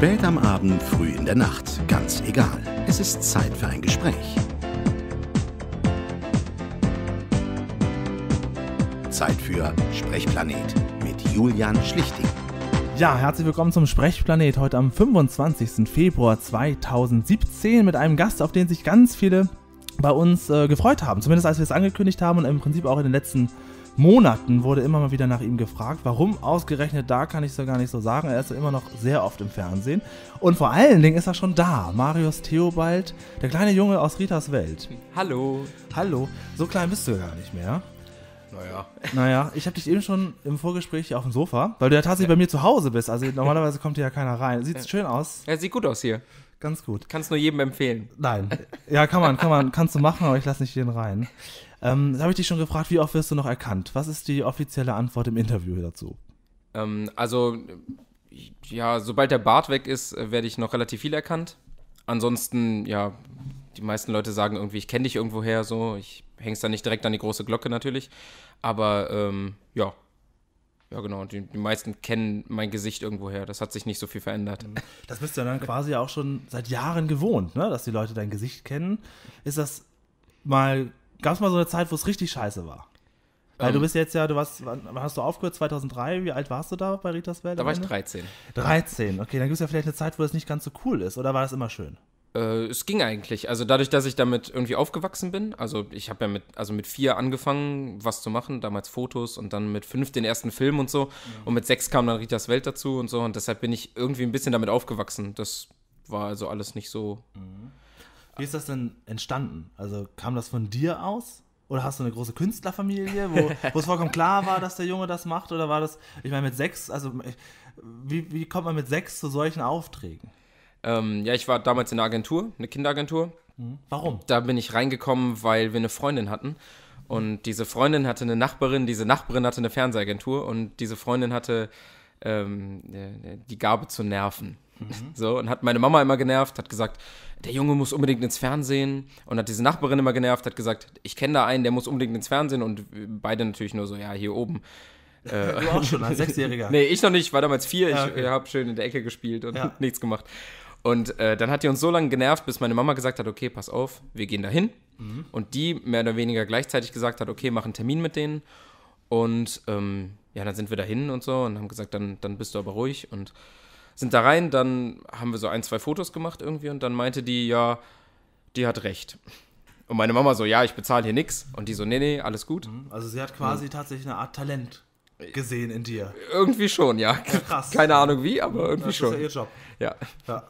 Spät am Abend, früh in der Nacht, ganz egal. Es ist Zeit für ein Gespräch. Zeit für Sprechplanet mit Julian Schlichting. Ja, herzlich willkommen zum Sprechplanet heute am 25. Februar 2017 mit einem Gast, auf den sich ganz viele bei uns äh, gefreut haben. Zumindest als wir es angekündigt haben und im Prinzip auch in den letzten Monaten wurde immer mal wieder nach ihm gefragt. Warum ausgerechnet da, kann ich so gar nicht so sagen. Er ist ja immer noch sehr oft im Fernsehen. Und vor allen Dingen ist er schon da. Marius Theobald, der kleine Junge aus Ritas Welt. Hallo. Hallo. So klein bist du ja gar nicht mehr. Naja. Naja, ich habe dich eben schon im Vorgespräch auf dem Sofa, weil du ja tatsächlich ja. bei mir zu Hause bist. Also normalerweise kommt hier ja keiner rein. Sieht ja. schön aus. Ja, sieht gut aus hier. Ganz gut. Kannst nur jedem empfehlen. Nein. Ja, kann man, kann man, kannst du machen, aber ich lasse nicht jeden rein. Ähm, da habe ich dich schon gefragt, wie oft wirst du noch erkannt? Was ist die offizielle Antwort im Interview dazu? Ähm, also, ja, sobald der Bart weg ist, äh, werde ich noch relativ viel erkannt. Ansonsten, ja, die meisten Leute sagen irgendwie, ich kenne dich irgendwoher, so. Ich hänge es dann nicht direkt an die große Glocke natürlich. Aber, ähm, ja, ja, genau. Die, die, meisten kennen mein Gesicht irgendwoher. Das hat sich nicht so viel verändert. Mhm. Das bist du dann quasi auch schon seit Jahren gewohnt, ne? dass die Leute dein Gesicht kennen. Ist das mal Gab es mal so eine Zeit, wo es richtig scheiße war? Weil ähm, du bist jetzt ja, du warst, wann hast du aufgehört? 2003? Wie alt warst du da bei Ritas Welt? Da war ich 13. 13, okay. Dann gibt es ja vielleicht eine Zeit, wo es nicht ganz so cool ist. Oder war das immer schön? Äh, es ging eigentlich. Also dadurch, dass ich damit irgendwie aufgewachsen bin, also ich habe ja mit, also mit vier angefangen, was zu machen, damals Fotos und dann mit fünf den ersten Film und so. Mhm. Und mit sechs kam dann Ritas Welt dazu und so. Und deshalb bin ich irgendwie ein bisschen damit aufgewachsen. Das war also alles nicht so. Mhm. Wie ist das denn entstanden? Also kam das von dir aus? Oder hast du eine große Künstlerfamilie, wo, wo es vollkommen klar war, dass der Junge das macht? Oder war das, ich meine, mit sechs, also wie, wie kommt man mit sechs zu solchen Aufträgen? Ähm, ja, ich war damals in einer Agentur, eine Kinderagentur. Mhm. Warum? Da bin ich reingekommen, weil wir eine Freundin hatten. Und diese Freundin hatte eine Nachbarin, diese Nachbarin hatte eine Fernsehagentur und diese Freundin hatte ähm, äh, die Gabe zu nerven. Mhm. So, und hat meine Mama immer genervt, hat gesagt, der Junge muss unbedingt ins Fernsehen. Und hat diese Nachbarin immer genervt, hat gesagt, ich kenne da einen, der muss unbedingt ins Fernsehen. Und beide natürlich nur so, ja, hier oben. Äh, du auch schon, als Sechsjähriger. nee, ich noch nicht, war damals vier. Ja, ah, okay. Ich habe schön in der Ecke gespielt und ja. nichts gemacht. Und äh, dann hat die uns so lange genervt, bis meine Mama gesagt hat, okay, pass auf, wir gehen dahin. Mhm. Und die mehr oder weniger gleichzeitig gesagt hat, okay, mach einen Termin mit denen. Und ähm, ja, dann sind wir da hin und so und haben gesagt, dann, dann bist du aber ruhig und sind da rein. Dann haben wir so ein, zwei Fotos gemacht irgendwie und dann meinte die, ja, die hat recht. Und meine Mama so, ja, ich bezahle hier nichts. Und die so, nee, nee, alles gut. Mhm. Also sie hat quasi mhm. tatsächlich eine Art Talent äh, gesehen in dir. Irgendwie schon, ja. ja krass. Keine Ahnung wie, aber irgendwie das schon. Das ist ja ihr Job. Ja. ja.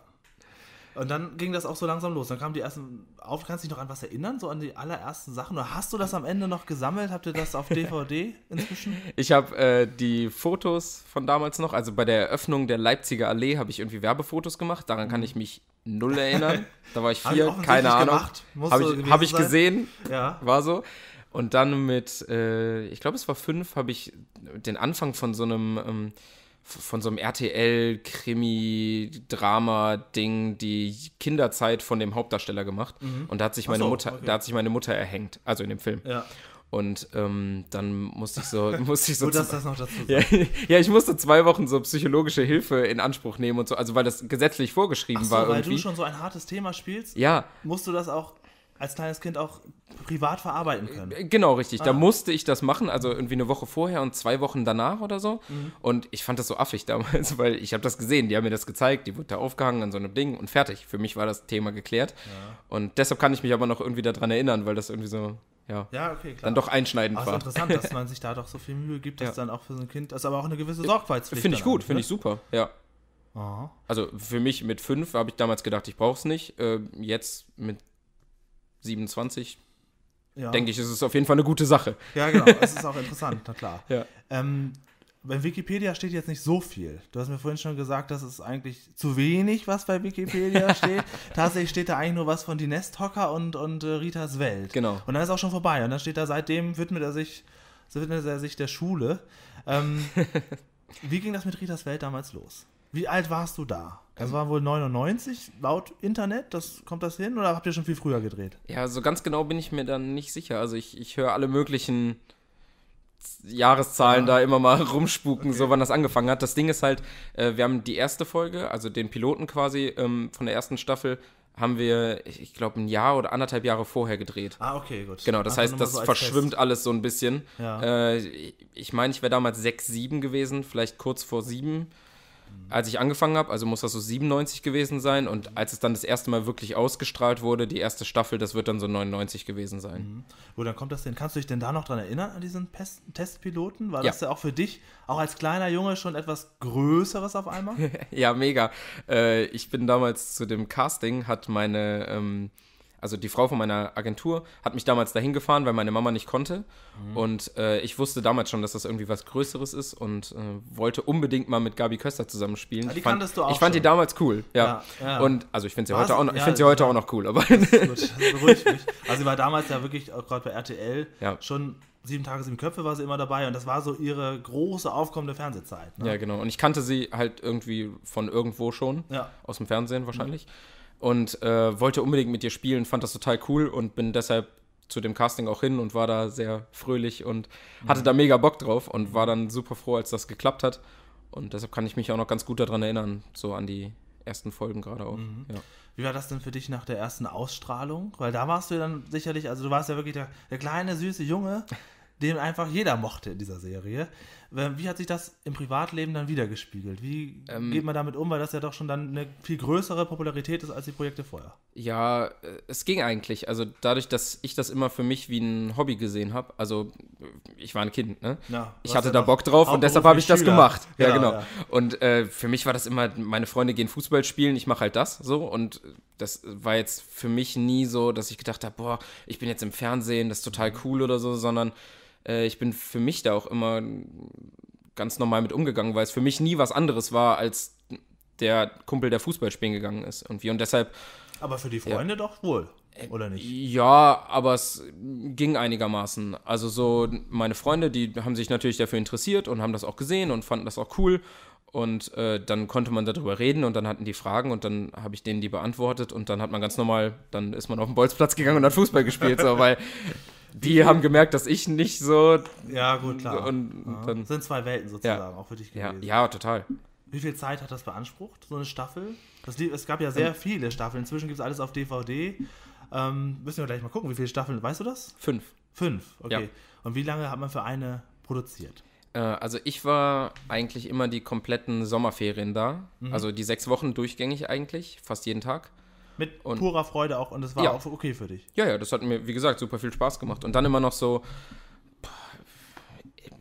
Und dann ging das auch so langsam los. Dann kamen die ersten auf. Kannst du dich noch an was erinnern? So an die allerersten Sachen? Oder hast du das am Ende noch gesammelt? Habt ihr das auf DVD inzwischen? Ich habe äh, die Fotos von damals noch. Also bei der Eröffnung der Leipziger Allee habe ich irgendwie Werbefotos gemacht. Daran kann ich mhm. mich null erinnern. Da war ich vier, keine Ahnung. Habe ich, hab ich gesehen. Ja. War so. Und dann mit, äh, ich glaube, es war fünf, habe ich den Anfang von so einem. Ähm, von so einem RTL-Krimi-Drama-Ding die Kinderzeit von dem Hauptdarsteller gemacht. Mhm. Und da hat sich meine so, Mutter, okay. da hat sich meine Mutter erhängt, also in dem Film. Ja. Und ähm, dann musste ich so, musste ich so. Gut, dass das noch dazu ja, ja, ich musste zwei Wochen so psychologische Hilfe in Anspruch nehmen und so, also weil das gesetzlich vorgeschrieben Ach so, war. Weil irgendwie. du schon so ein hartes Thema spielst, ja. musst du das auch als kleines Kind auch privat verarbeiten äh, können. Äh, genau, richtig. Ah. Da musste ich das machen, also irgendwie eine Woche vorher und zwei Wochen danach oder so. Mhm. Und ich fand das so affig damals, weil ich habe das gesehen, die haben mir das gezeigt, die wurde da aufgehangen an so einem Ding und fertig. Für mich war das Thema geklärt. Ja. Und deshalb kann ich mich aber noch irgendwie daran erinnern, weil das irgendwie so ja, ja okay, dann doch einschneidend also war. Es ist interessant, dass man sich da doch so viel Mühe gibt, dass ja. dann auch für so ein Kind, das aber auch eine gewisse äh, Sorgfaltspflicht. Finde ich gut, finde ne? ich super, ja. Aha. Also für mich mit fünf habe ich damals gedacht, ich brauche es nicht. Äh, jetzt mit 27, ja. denke ich, ist es auf jeden Fall eine gute Sache. Ja, genau. Es ist auch interessant, na klar. Ja. Ähm, bei Wikipedia steht jetzt nicht so viel. Du hast mir vorhin schon gesagt, das ist eigentlich zu wenig, was bei Wikipedia steht. Tatsächlich steht da eigentlich nur was von die Nesthocker und, und äh, Ritas Welt. Genau. Und dann ist auch schon vorbei. Und dann steht da, seitdem widmet er sich, widmet er sich der Schule. Ähm, wie ging das mit Ritas Welt damals los? Wie alt warst du da? Das ähm, war wohl 99 laut Internet, das kommt das hin oder habt ihr schon viel früher gedreht? Ja, so ganz genau bin ich mir dann nicht sicher. Also ich, ich höre alle möglichen Jahreszahlen ja. da immer mal rumspuken, okay. so wann das angefangen hat. Das Ding ist halt, äh, wir haben die erste Folge, also den Piloten quasi ähm, von der ersten Staffel, haben wir, ich glaube, ein Jahr oder anderthalb Jahre vorher gedreht. Ah, okay, gut. Genau, das Ach, heißt, das so verschwimmt Test. alles so ein bisschen. Ja. Äh, ich meine, ich wäre damals 6, 7 gewesen, vielleicht kurz vor sieben als ich angefangen habe, also muss das so 97 gewesen sein. Und als es dann das erste Mal wirklich ausgestrahlt wurde, die erste Staffel, das wird dann so 99 gewesen sein. Mhm. Wo dann kommt das denn? Kannst du dich denn da noch dran erinnern, an diesen Pest Testpiloten? War das ja. ja auch für dich, auch als kleiner Junge, schon etwas Größeres auf einmal? ja, mega. Äh, ich bin damals zu dem Casting, hat meine. Ähm, also die Frau von meiner Agentur hat mich damals dahin gefahren, weil meine Mama nicht konnte. Mhm. Und äh, ich wusste damals schon, dass das irgendwie was Größeres ist und äh, wollte unbedingt mal mit Gabi Köster zusammenspielen. Ja, die ich fand, kanntest du auch. Ich fand schon. die damals cool, ja. ja, ja. Und also ich finde sie heute auch noch, ich finde sie heute auch noch cool, aber. Das, das beruhigt mich. Also sie war damals ja wirklich, gerade bei RTL, schon Sieben Tage, sieben Köpfe war sie immer dabei und das war so ihre große aufkommende Fernsehzeit. Ne? Ja, genau. Und ich kannte sie halt irgendwie von irgendwo schon. Ja. Aus dem Fernsehen wahrscheinlich. Mhm und äh, wollte unbedingt mit dir spielen, fand das total cool und bin deshalb zu dem Casting auch hin und war da sehr fröhlich und hatte mhm. da mega Bock drauf und war dann super froh, als das geklappt hat. Und deshalb kann ich mich auch noch ganz gut daran erinnern, so an die ersten Folgen gerade auch. Mhm. Ja. Wie war das denn für dich nach der ersten Ausstrahlung? Weil da warst du dann sicherlich, also du warst ja wirklich der, der kleine, süße Junge, den einfach jeder mochte in dieser Serie. Ähm, wie hat sich das im Privatleben dann wiedergespiegelt? Wie ähm, geht man damit um, weil das ja doch schon dann eine viel größere Popularität ist als die Projekte vorher? Ja, äh, es ging eigentlich. Also dadurch, dass ich das immer für mich wie ein Hobby gesehen habe, also äh, ich war ein Kind, ne? Ja, ich hatte ja da Bock drauf und deshalb habe ich Schüler. das gemacht. Ja, genau. ja genau. Ja. Und äh, für mich war das immer, meine Freunde gehen Fußball spielen, ich mache halt das so und das war jetzt für mich nie so, dass ich gedacht habe, boah, ich bin jetzt im Fernsehen, das ist total cool oder so, sondern äh, ich bin für mich da auch immer ganz normal mit umgegangen, weil es für mich nie was anderes war, als der Kumpel, der Fußball spielen gegangen ist. Und wie und deshalb. Aber für die Freunde ja, doch wohl, äh, oder nicht? Ja, aber es ging einigermaßen. Also so, meine Freunde, die haben sich natürlich dafür interessiert und haben das auch gesehen und fanden das auch cool. Und äh, dann konnte man darüber reden und dann hatten die Fragen und dann habe ich denen die beantwortet und dann hat man ganz normal, dann ist man auf den Bolzplatz gegangen und hat Fußball gespielt, so, weil die haben gemerkt, dass ich nicht so. Ja, gut, klar. Und, ja. Dann, sind zwei Welten sozusagen, auch für dich gewesen. Ja, ja, total. Wie viel Zeit hat das beansprucht, so eine Staffel? Das, es gab ja sehr ähm. viele Staffeln. Inzwischen gibt es alles auf DVD. Ähm, müssen wir gleich mal gucken, wie viele Staffeln, weißt du das? Fünf. Fünf, okay. Ja. Und wie lange hat man für eine produziert? Äh, also ich war eigentlich immer die kompletten Sommerferien da. Mhm. Also die sechs Wochen durchgängig eigentlich, fast jeden Tag mit und purer Freude auch und es war ja. auch okay für dich. Ja, ja, das hat mir, wie gesagt, super viel Spaß gemacht. Und dann immer noch so,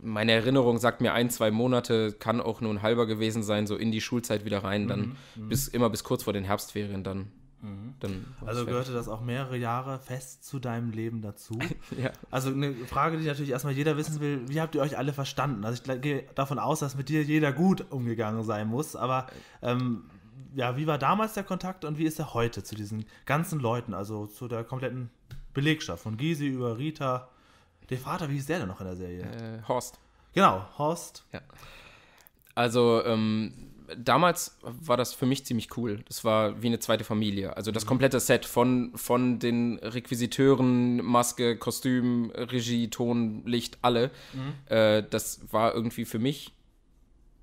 meine Erinnerung sagt mir ein, zwei Monate, kann auch nur ein halber gewesen sein, so in die Schulzeit wieder rein, dann mhm. mhm. bis immer bis kurz vor den Herbstferien dann. Mhm. dann also gehörte das auch mehrere Jahre fest zu deinem Leben dazu. ja. Also eine Frage, die natürlich erstmal jeder wissen will, wie habt ihr euch alle verstanden? Also ich gehe davon aus, dass mit dir jeder gut umgegangen sein muss, aber ähm, ja, wie war damals der Kontakt und wie ist er heute zu diesen ganzen Leuten, also zu der kompletten Belegschaft, von Gysi über Rita. Der Vater, wie ist der denn noch in der Serie? Äh, Horst. Genau, Horst. Ja. Also, ähm, damals war das für mich ziemlich cool. Das war wie eine zweite Familie. Also das mhm. komplette Set von, von den Requisiteuren, Maske, Kostüm, Regie, Ton, Licht, alle. Mhm. Äh, das war irgendwie für mich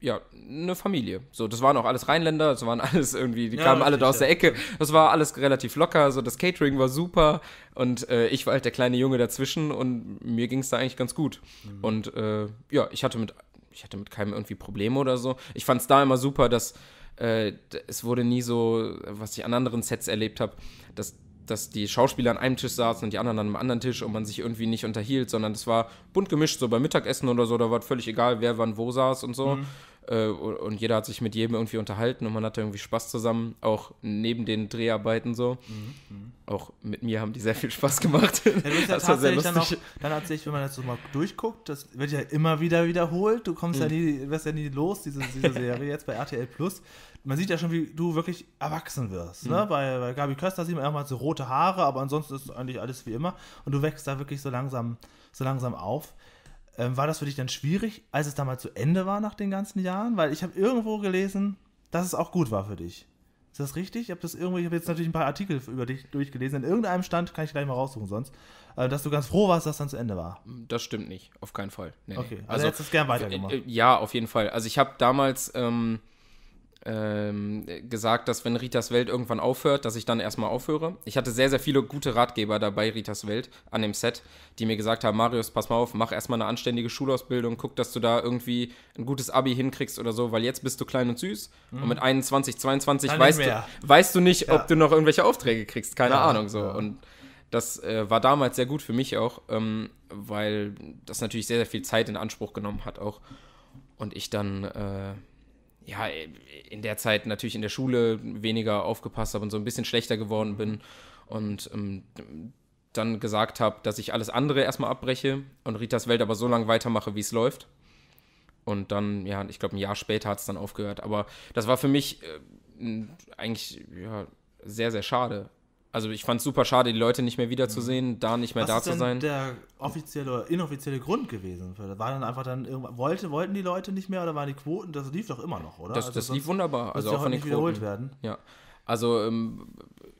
ja, eine Familie. So, das waren auch alles Rheinländer, das waren alles irgendwie, die ja, kamen alle da aus der Ecke. Das war alles relativ locker, so das Catering war super und äh, ich war halt der kleine Junge dazwischen und mir ging es da eigentlich ganz gut. Mhm. Und äh, ja, ich hatte mit ich hatte mit keinem irgendwie Probleme oder so. Ich fand es da immer super, dass äh, es wurde nie so, was ich an anderen Sets erlebt habe, dass dass die Schauspieler an einem Tisch saßen und die anderen an einem anderen Tisch und man sich irgendwie nicht unterhielt, sondern das war bunt gemischt, so beim Mittagessen oder so, da war völlig egal, wer wann wo saß und so. Mhm. Äh, und jeder hat sich mit jedem irgendwie unterhalten und man hatte irgendwie Spaß zusammen, auch neben den Dreharbeiten so. Mhm. mhm. Auch mit mir haben die sehr viel Spaß gemacht. Ja, das war sehr lustig. Dann, auch, dann hat sich, wenn man das so mal durchguckt, das wird ja immer wieder wiederholt. Du kommst mhm. ja nie, wirst ja nie los, diese, diese Serie jetzt bei RTL Plus man sieht ja schon, wie du wirklich erwachsen wirst. Ne? Mhm. Bei, bei Gabi Köster sieht man immer so rote Haare, aber ansonsten ist eigentlich alles wie immer. Und du wächst da wirklich so langsam, so langsam auf. Ähm, war das für dich dann schwierig, als es damals zu Ende war nach den ganzen Jahren? Weil ich habe irgendwo gelesen, dass es auch gut war für dich. Ist das richtig? Ich habe das jetzt natürlich ein paar Artikel über dich durchgelesen. In irgendeinem Stand kann ich gleich mal raussuchen sonst, äh, dass du ganz froh warst, dass es dann zu Ende war. Das stimmt nicht, auf keinen Fall. Nee, okay, nee. also, also hättest du es gern äh, weitergemacht. Äh, ja, auf jeden Fall. Also ich habe damals ähm, ähm, gesagt, dass wenn Ritas Welt irgendwann aufhört, dass ich dann erstmal aufhöre. Ich hatte sehr, sehr viele gute Ratgeber dabei, Ritas Welt, an dem Set, die mir gesagt haben, Marius, pass mal auf, mach erstmal eine anständige Schulausbildung, guck, dass du da irgendwie ein gutes Abi hinkriegst oder so, weil jetzt bist du klein und süß mhm. und mit 21, 22 weißt du, weißt du nicht, ja. ob du noch irgendwelche Aufträge kriegst, keine ja, Ahnung so. Ja. Und das äh, war damals sehr gut für mich auch, ähm, weil das natürlich sehr, sehr viel Zeit in Anspruch genommen hat auch. Und ich dann äh, ja, in der Zeit natürlich in der Schule weniger aufgepasst habe und so ein bisschen schlechter geworden bin und ähm, dann gesagt habe, dass ich alles andere erstmal abbreche und Ritas Welt aber so lange weitermache, wie es läuft. Und dann, ja, ich glaube, ein Jahr später hat es dann aufgehört. Aber das war für mich äh, eigentlich ja, sehr, sehr schade. Also ich fand es super schade, die Leute nicht mehr wiederzusehen, da nicht mehr Was da zu sein. Was ist der offizielle oder inoffizielle Grund gewesen? War dann einfach dann wollte, wollten die Leute nicht mehr oder waren die Quoten, das lief doch immer noch, oder? Das, also das lief wunderbar, also auch von den Quoten. Werden. Ja. Also ähm,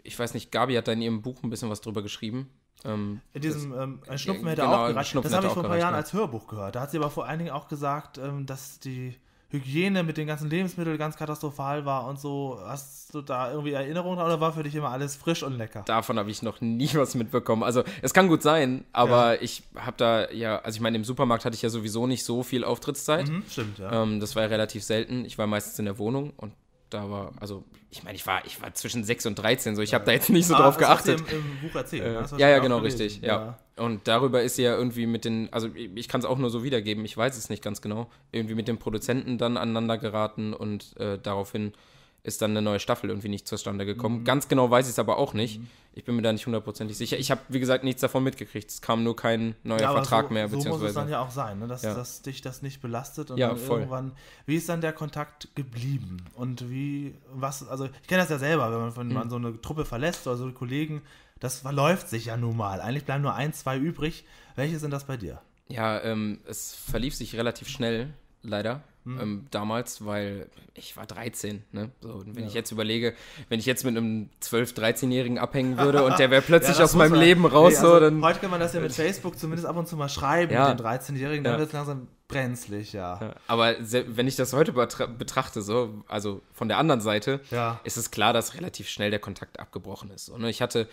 ich weiß nicht, Gabi hat da in ihrem Buch ein bisschen was drüber geschrieben. Ähm, in diesem das, ähm, Schnupfen hätte genau, auch gereicht. das habe ich vor ein paar Jahren als Hörbuch gehört. Da hat sie aber vor allen Dingen auch gesagt, ähm, dass die Hygiene mit den ganzen Lebensmitteln ganz katastrophal war und so. Hast du da irgendwie Erinnerungen oder war für dich immer alles frisch und lecker? Davon habe ich noch nie was mitbekommen. Also es kann gut sein, aber ja. ich habe da ja, also ich meine, im Supermarkt hatte ich ja sowieso nicht so viel Auftrittszeit. Mhm, stimmt, ja. Ähm, das war ja relativ selten. Ich war meistens in der Wohnung und da war, also ich meine, ich war, ich war zwischen 6 und 13, so ich habe da jetzt nicht so ah, drauf geachtet. Im, im Buch erzählt, ne? äh, ja, ja, genau, richtig, ja. ja. Und darüber ist sie ja irgendwie mit den, also ich kann es auch nur so wiedergeben, ich weiß es nicht ganz genau, irgendwie mit den Produzenten dann aneinander geraten und äh, daraufhin ist dann eine neue Staffel irgendwie nicht zustande gekommen. Mhm. Ganz genau weiß ich es aber auch nicht. Mhm. Ich bin mir da nicht hundertprozentig sicher. Ich habe, wie gesagt, nichts davon mitgekriegt. Es kam nur kein neuer ja, Vertrag so, mehr. So muss es dann ja auch sein, ne? dass, ja. dass, dich das nicht belastet. Und ja, dann voll. irgendwann, wie ist dann der Kontakt geblieben? Und wie, was, also ich kenne das ja selber, wenn man, wenn mhm. man so eine Truppe verlässt oder so also Kollegen, das verläuft sich ja nun mal. Eigentlich bleiben nur ein, zwei übrig. Welche sind das bei dir? Ja, ähm, es verlief sich relativ schnell, leider. Mhm. Ähm, damals, weil ich war 13. Ne? So, und wenn ja. ich jetzt überlege, wenn ich jetzt mit einem 12-, 13-Jährigen abhängen würde und der wäre plötzlich ja, aus meinem man, Leben raus, nee, also so, dann. Heute kann man das ja mit Facebook zumindest ab und zu mal schreiben ja. mit den 13-Jährigen, dann wird es langsam brenzlig, ja. Aber wenn ich das heute betrachte, so, also von der anderen Seite, ist es klar, dass relativ schnell der Kontakt abgebrochen ist. Und ne? ich hatte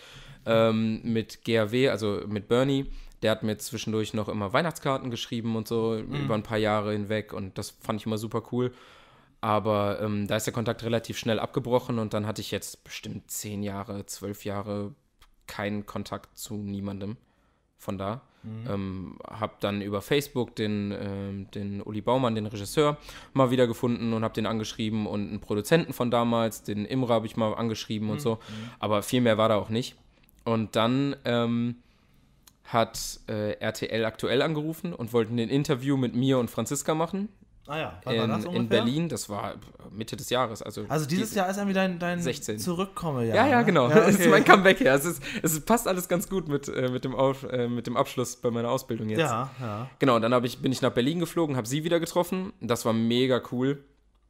ähm, mit GAW, also mit Bernie, der hat mir zwischendurch noch immer Weihnachtskarten geschrieben und so mhm. über ein paar Jahre hinweg und das fand ich immer super cool. Aber ähm, da ist der Kontakt relativ schnell abgebrochen und dann hatte ich jetzt bestimmt zehn Jahre, zwölf Jahre keinen Kontakt zu niemandem von da. Mhm. Ähm, hab dann über Facebook den, äh, den Uli Baumann, den Regisseur, mal wieder gefunden und hab den angeschrieben und einen Produzenten von damals, den Imra habe ich mal angeschrieben mhm. und so. Mhm. Aber viel mehr war da auch nicht. Und dann ähm, hat äh, RTL aktuell angerufen und wollten ein Interview mit mir und Franziska machen. Ah ja, wann in, war das In Berlin, das war Mitte des Jahres. Also, also dieses die, Jahr ist irgendwie dein, dein 16. Zurückkomme, ja. Ja, ja, ne? genau. Ja, okay. Es ist mein Comeback, ja. Es, ist, es passt alles ganz gut mit, äh, mit, dem Auf, äh, mit dem Abschluss bei meiner Ausbildung jetzt. Ja, ja. Genau, dann ich, bin ich nach Berlin geflogen, habe sie wieder getroffen. Das war mega cool.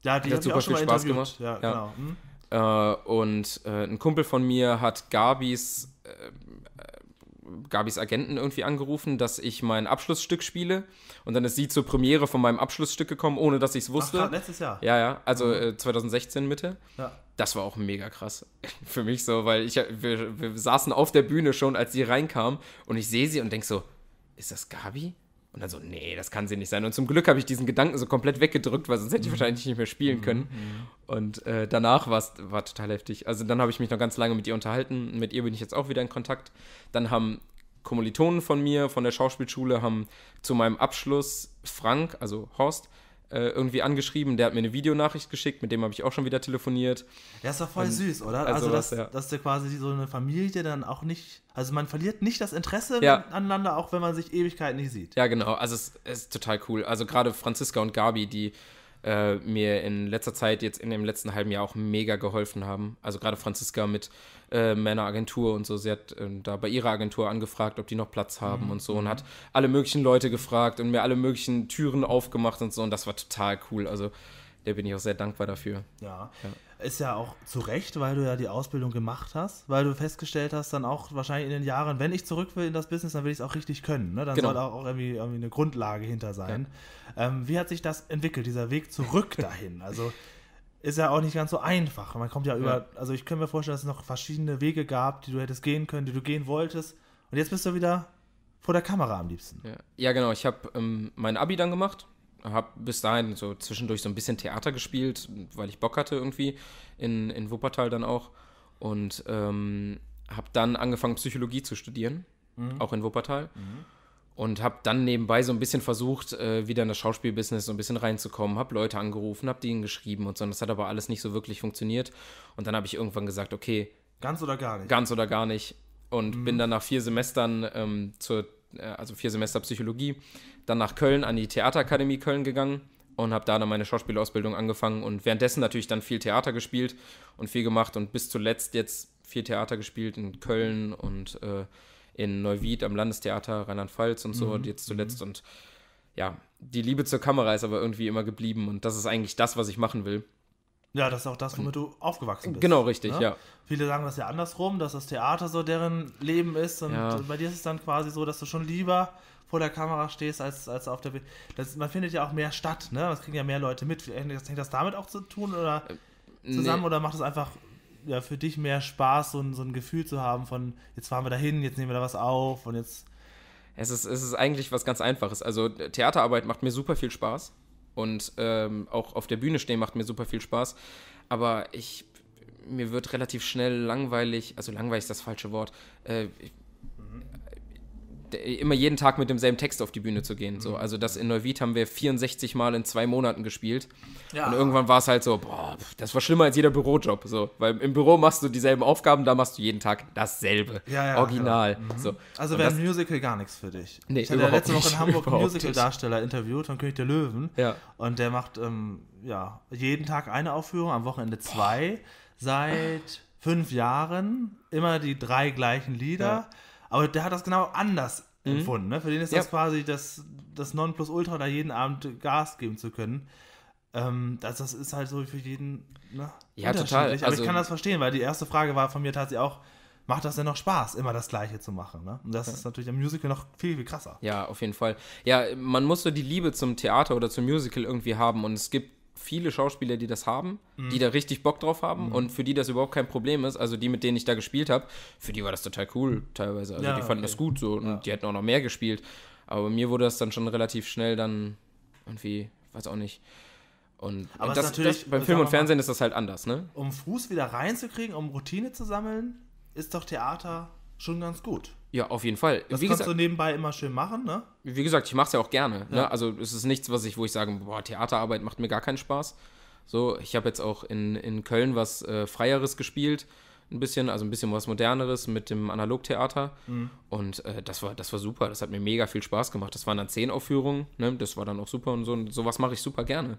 Ja, die hat super viel Spaß gemacht. Ja, ja. genau. Hm? Äh, und äh, ein Kumpel von mir hat Gabis äh, Gabis Agenten irgendwie angerufen, dass ich mein Abschlussstück spiele. Und dann ist sie zur Premiere von meinem Abschlussstück gekommen, ohne dass ich es wusste. Ach, letztes Jahr. Ja, ja. Also mhm. 2016 äh, Mitte. Ja. Das war auch mega krass für mich so, weil ich, äh, wir, wir saßen auf der Bühne schon, als sie reinkam. Und ich sehe sie und denke so, ist das Gabi? Und dann so, nee, das kann sie nicht sein. Und zum Glück habe ich diesen Gedanken so komplett weggedrückt, weil sonst hätte ich mhm. wahrscheinlich nicht mehr spielen mhm, können. Mhm. Und äh, danach war es total heftig. Also dann habe ich mich noch ganz lange mit ihr unterhalten. Mit ihr bin ich jetzt auch wieder in Kontakt. Dann haben Kommilitonen von mir, von der Schauspielschule, haben zu meinem Abschluss Frank, also Horst, äh, irgendwie angeschrieben, der hat mir eine Videonachricht geschickt, mit dem habe ich auch schon wieder telefoniert. Der ist doch voll und, ähm, süß, oder? Also, also dass, ja. dass du quasi so eine Familie dann auch nicht, also man verliert nicht das Interesse ja. aneinander, auch wenn man sich Ewigkeiten nicht sieht. Ja, genau, also es, es ist total cool. Also gerade Franziska und Gabi, die äh, mir in letzter Zeit, jetzt in dem letzten halben Jahr auch mega geholfen haben. Also gerade Franziska mit äh, meiner Agentur und so. Sie hat äh, da bei ihrer Agentur angefragt, ob die noch Platz haben mhm. und so und mhm. hat alle möglichen Leute gefragt und mir alle möglichen Türen aufgemacht und so. Und das war total cool. Also der bin ich auch sehr dankbar dafür. ja. ja ist ja auch zu Recht, weil du ja die Ausbildung gemacht hast, weil du festgestellt hast, dann auch wahrscheinlich in den Jahren, wenn ich zurück will in das Business, dann will ich es auch richtig können. Ne? Dann genau. soll auch, auch irgendwie, irgendwie, eine Grundlage hinter sein. Ja. Ähm, wie hat sich das entwickelt, dieser Weg zurück dahin? Also ist ja auch nicht ganz so einfach. Man kommt ja über, ja. also ich könnte mir vorstellen, dass es noch verschiedene Wege gab, die du hättest gehen können, die du gehen wolltest. Und jetzt bist du wieder vor der Kamera am liebsten. Ja, ja genau. Ich habe ähm, mein Abi dann gemacht habe bis dahin so zwischendurch so ein bisschen Theater gespielt, weil ich Bock hatte irgendwie, in, in Wuppertal dann auch. Und ähm, habe dann angefangen, Psychologie zu studieren, mhm. auch in Wuppertal. Mhm. Und habe dann nebenbei so ein bisschen versucht, äh, wieder in das Schauspielbusiness so ein bisschen reinzukommen. Habe Leute angerufen, habe denen geschrieben und so. Und das hat aber alles nicht so wirklich funktioniert. Und dann habe ich irgendwann gesagt, okay. Ganz oder gar nicht. Ganz oder gar nicht. Und mhm. bin dann nach vier Semestern ähm, zur äh, also vier Semester Psychologie, dann nach Köln an die Theaterakademie Köln gegangen und habe da dann meine Schauspielausbildung angefangen und währenddessen natürlich dann viel Theater gespielt und viel gemacht und bis zuletzt jetzt viel Theater gespielt in Köln und äh, in Neuwied am Landestheater Rheinland-Pfalz und so mhm. und jetzt zuletzt mhm. und ja, die Liebe zur Kamera ist aber irgendwie immer geblieben und das ist eigentlich das, was ich machen will. Ja, das ist auch das, womit du aufgewachsen bist. Genau, richtig, ne? ja. Viele sagen das ja andersrum, dass das Theater so deren Leben ist. Und ja. bei dir ist es dann quasi so, dass du schon lieber vor der Kamera stehst, als, als auf der. Das, man findet ja auch mehr statt, ne? Das kriegen ja mehr Leute mit. Hängt das damit auch zu tun oder ähm, zusammen nee. oder macht es einfach ja, für dich mehr Spaß, so ein, so ein Gefühl zu haben von, jetzt fahren wir da hin, jetzt nehmen wir da was auf und jetzt. Es ist, es ist eigentlich was ganz Einfaches. Also Theaterarbeit macht mir super viel Spaß und ähm, auch auf der Bühne stehen macht mir super viel Spaß. Aber ich, mir wird relativ schnell langweilig, also langweilig ist das falsche Wort. Äh, ich, immer jeden Tag mit demselben Text auf die Bühne zu gehen. So. Mhm. Also das in Neuwied haben wir 64 Mal in zwei Monaten gespielt. Ja. Und irgendwann war es halt so, boah, das war schlimmer als jeder Bürojob. So. Weil im Büro machst du dieselben Aufgaben, da machst du jeden Tag dasselbe. Ja, ja, Original. Mhm. So. Also wäre ein Musical gar nichts für dich. Nee, ich habe ja letzte Woche in Hamburg einen Musical-Darsteller interviewt von König der Löwen. Ja. Und der macht ähm, ja, jeden Tag eine Aufführung, am Wochenende zwei, boah. seit fünf Jahren. Immer die drei gleichen Lieder. Aber der hat das genau anders mhm. empfunden. Ne? Für den ist das quasi das, das Nonplusultra, da jeden Abend Gas geben zu können. Ähm, das, das ist halt so für jeden ne, ja, Total. Also, Aber ich also kann das verstehen, weil die erste Frage war von mir tatsächlich auch, macht das denn noch Spaß, immer das Gleiche zu machen. Ne? Und das ja. ist natürlich im Musical noch viel, viel krasser. Ja, auf jeden Fall. Ja, man muss so die Liebe zum Theater oder zum Musical irgendwie haben und es gibt viele Schauspieler, die das haben, mhm. die da richtig Bock drauf haben mhm. und für die das überhaupt kein Problem ist. Also die, mit denen ich da gespielt habe, für die war das total cool teilweise. Also ja, die fanden okay. das gut so und ja. die hätten auch noch mehr gespielt. Aber mir wurde das dann schon relativ schnell dann irgendwie, weiß auch nicht. Und Aber das, natürlich, das, beim Film und Fernsehen ist das halt anders, ne? Um Fuß wieder reinzukriegen, um Routine zu sammeln, ist doch Theater schon ganz gut. Ja, auf jeden Fall. Das wie kannst gesagt, du nebenbei immer schön machen, ne? Wie gesagt, ich mache es ja auch gerne. Ne? Ja. Ne? Also es ist nichts, was ich, wo ich sage, boah, Theaterarbeit macht mir gar keinen Spaß. So, ich habe jetzt auch in, in Köln was äh, Freieres gespielt, ein bisschen, also ein bisschen was Moderneres mit dem Analogtheater. Mhm. Und äh, das, war, das war super, das hat mir mega viel Spaß gemacht. Das waren dann zehn Aufführungen, ne? das war dann auch super und so. Und sowas mache ich super gerne.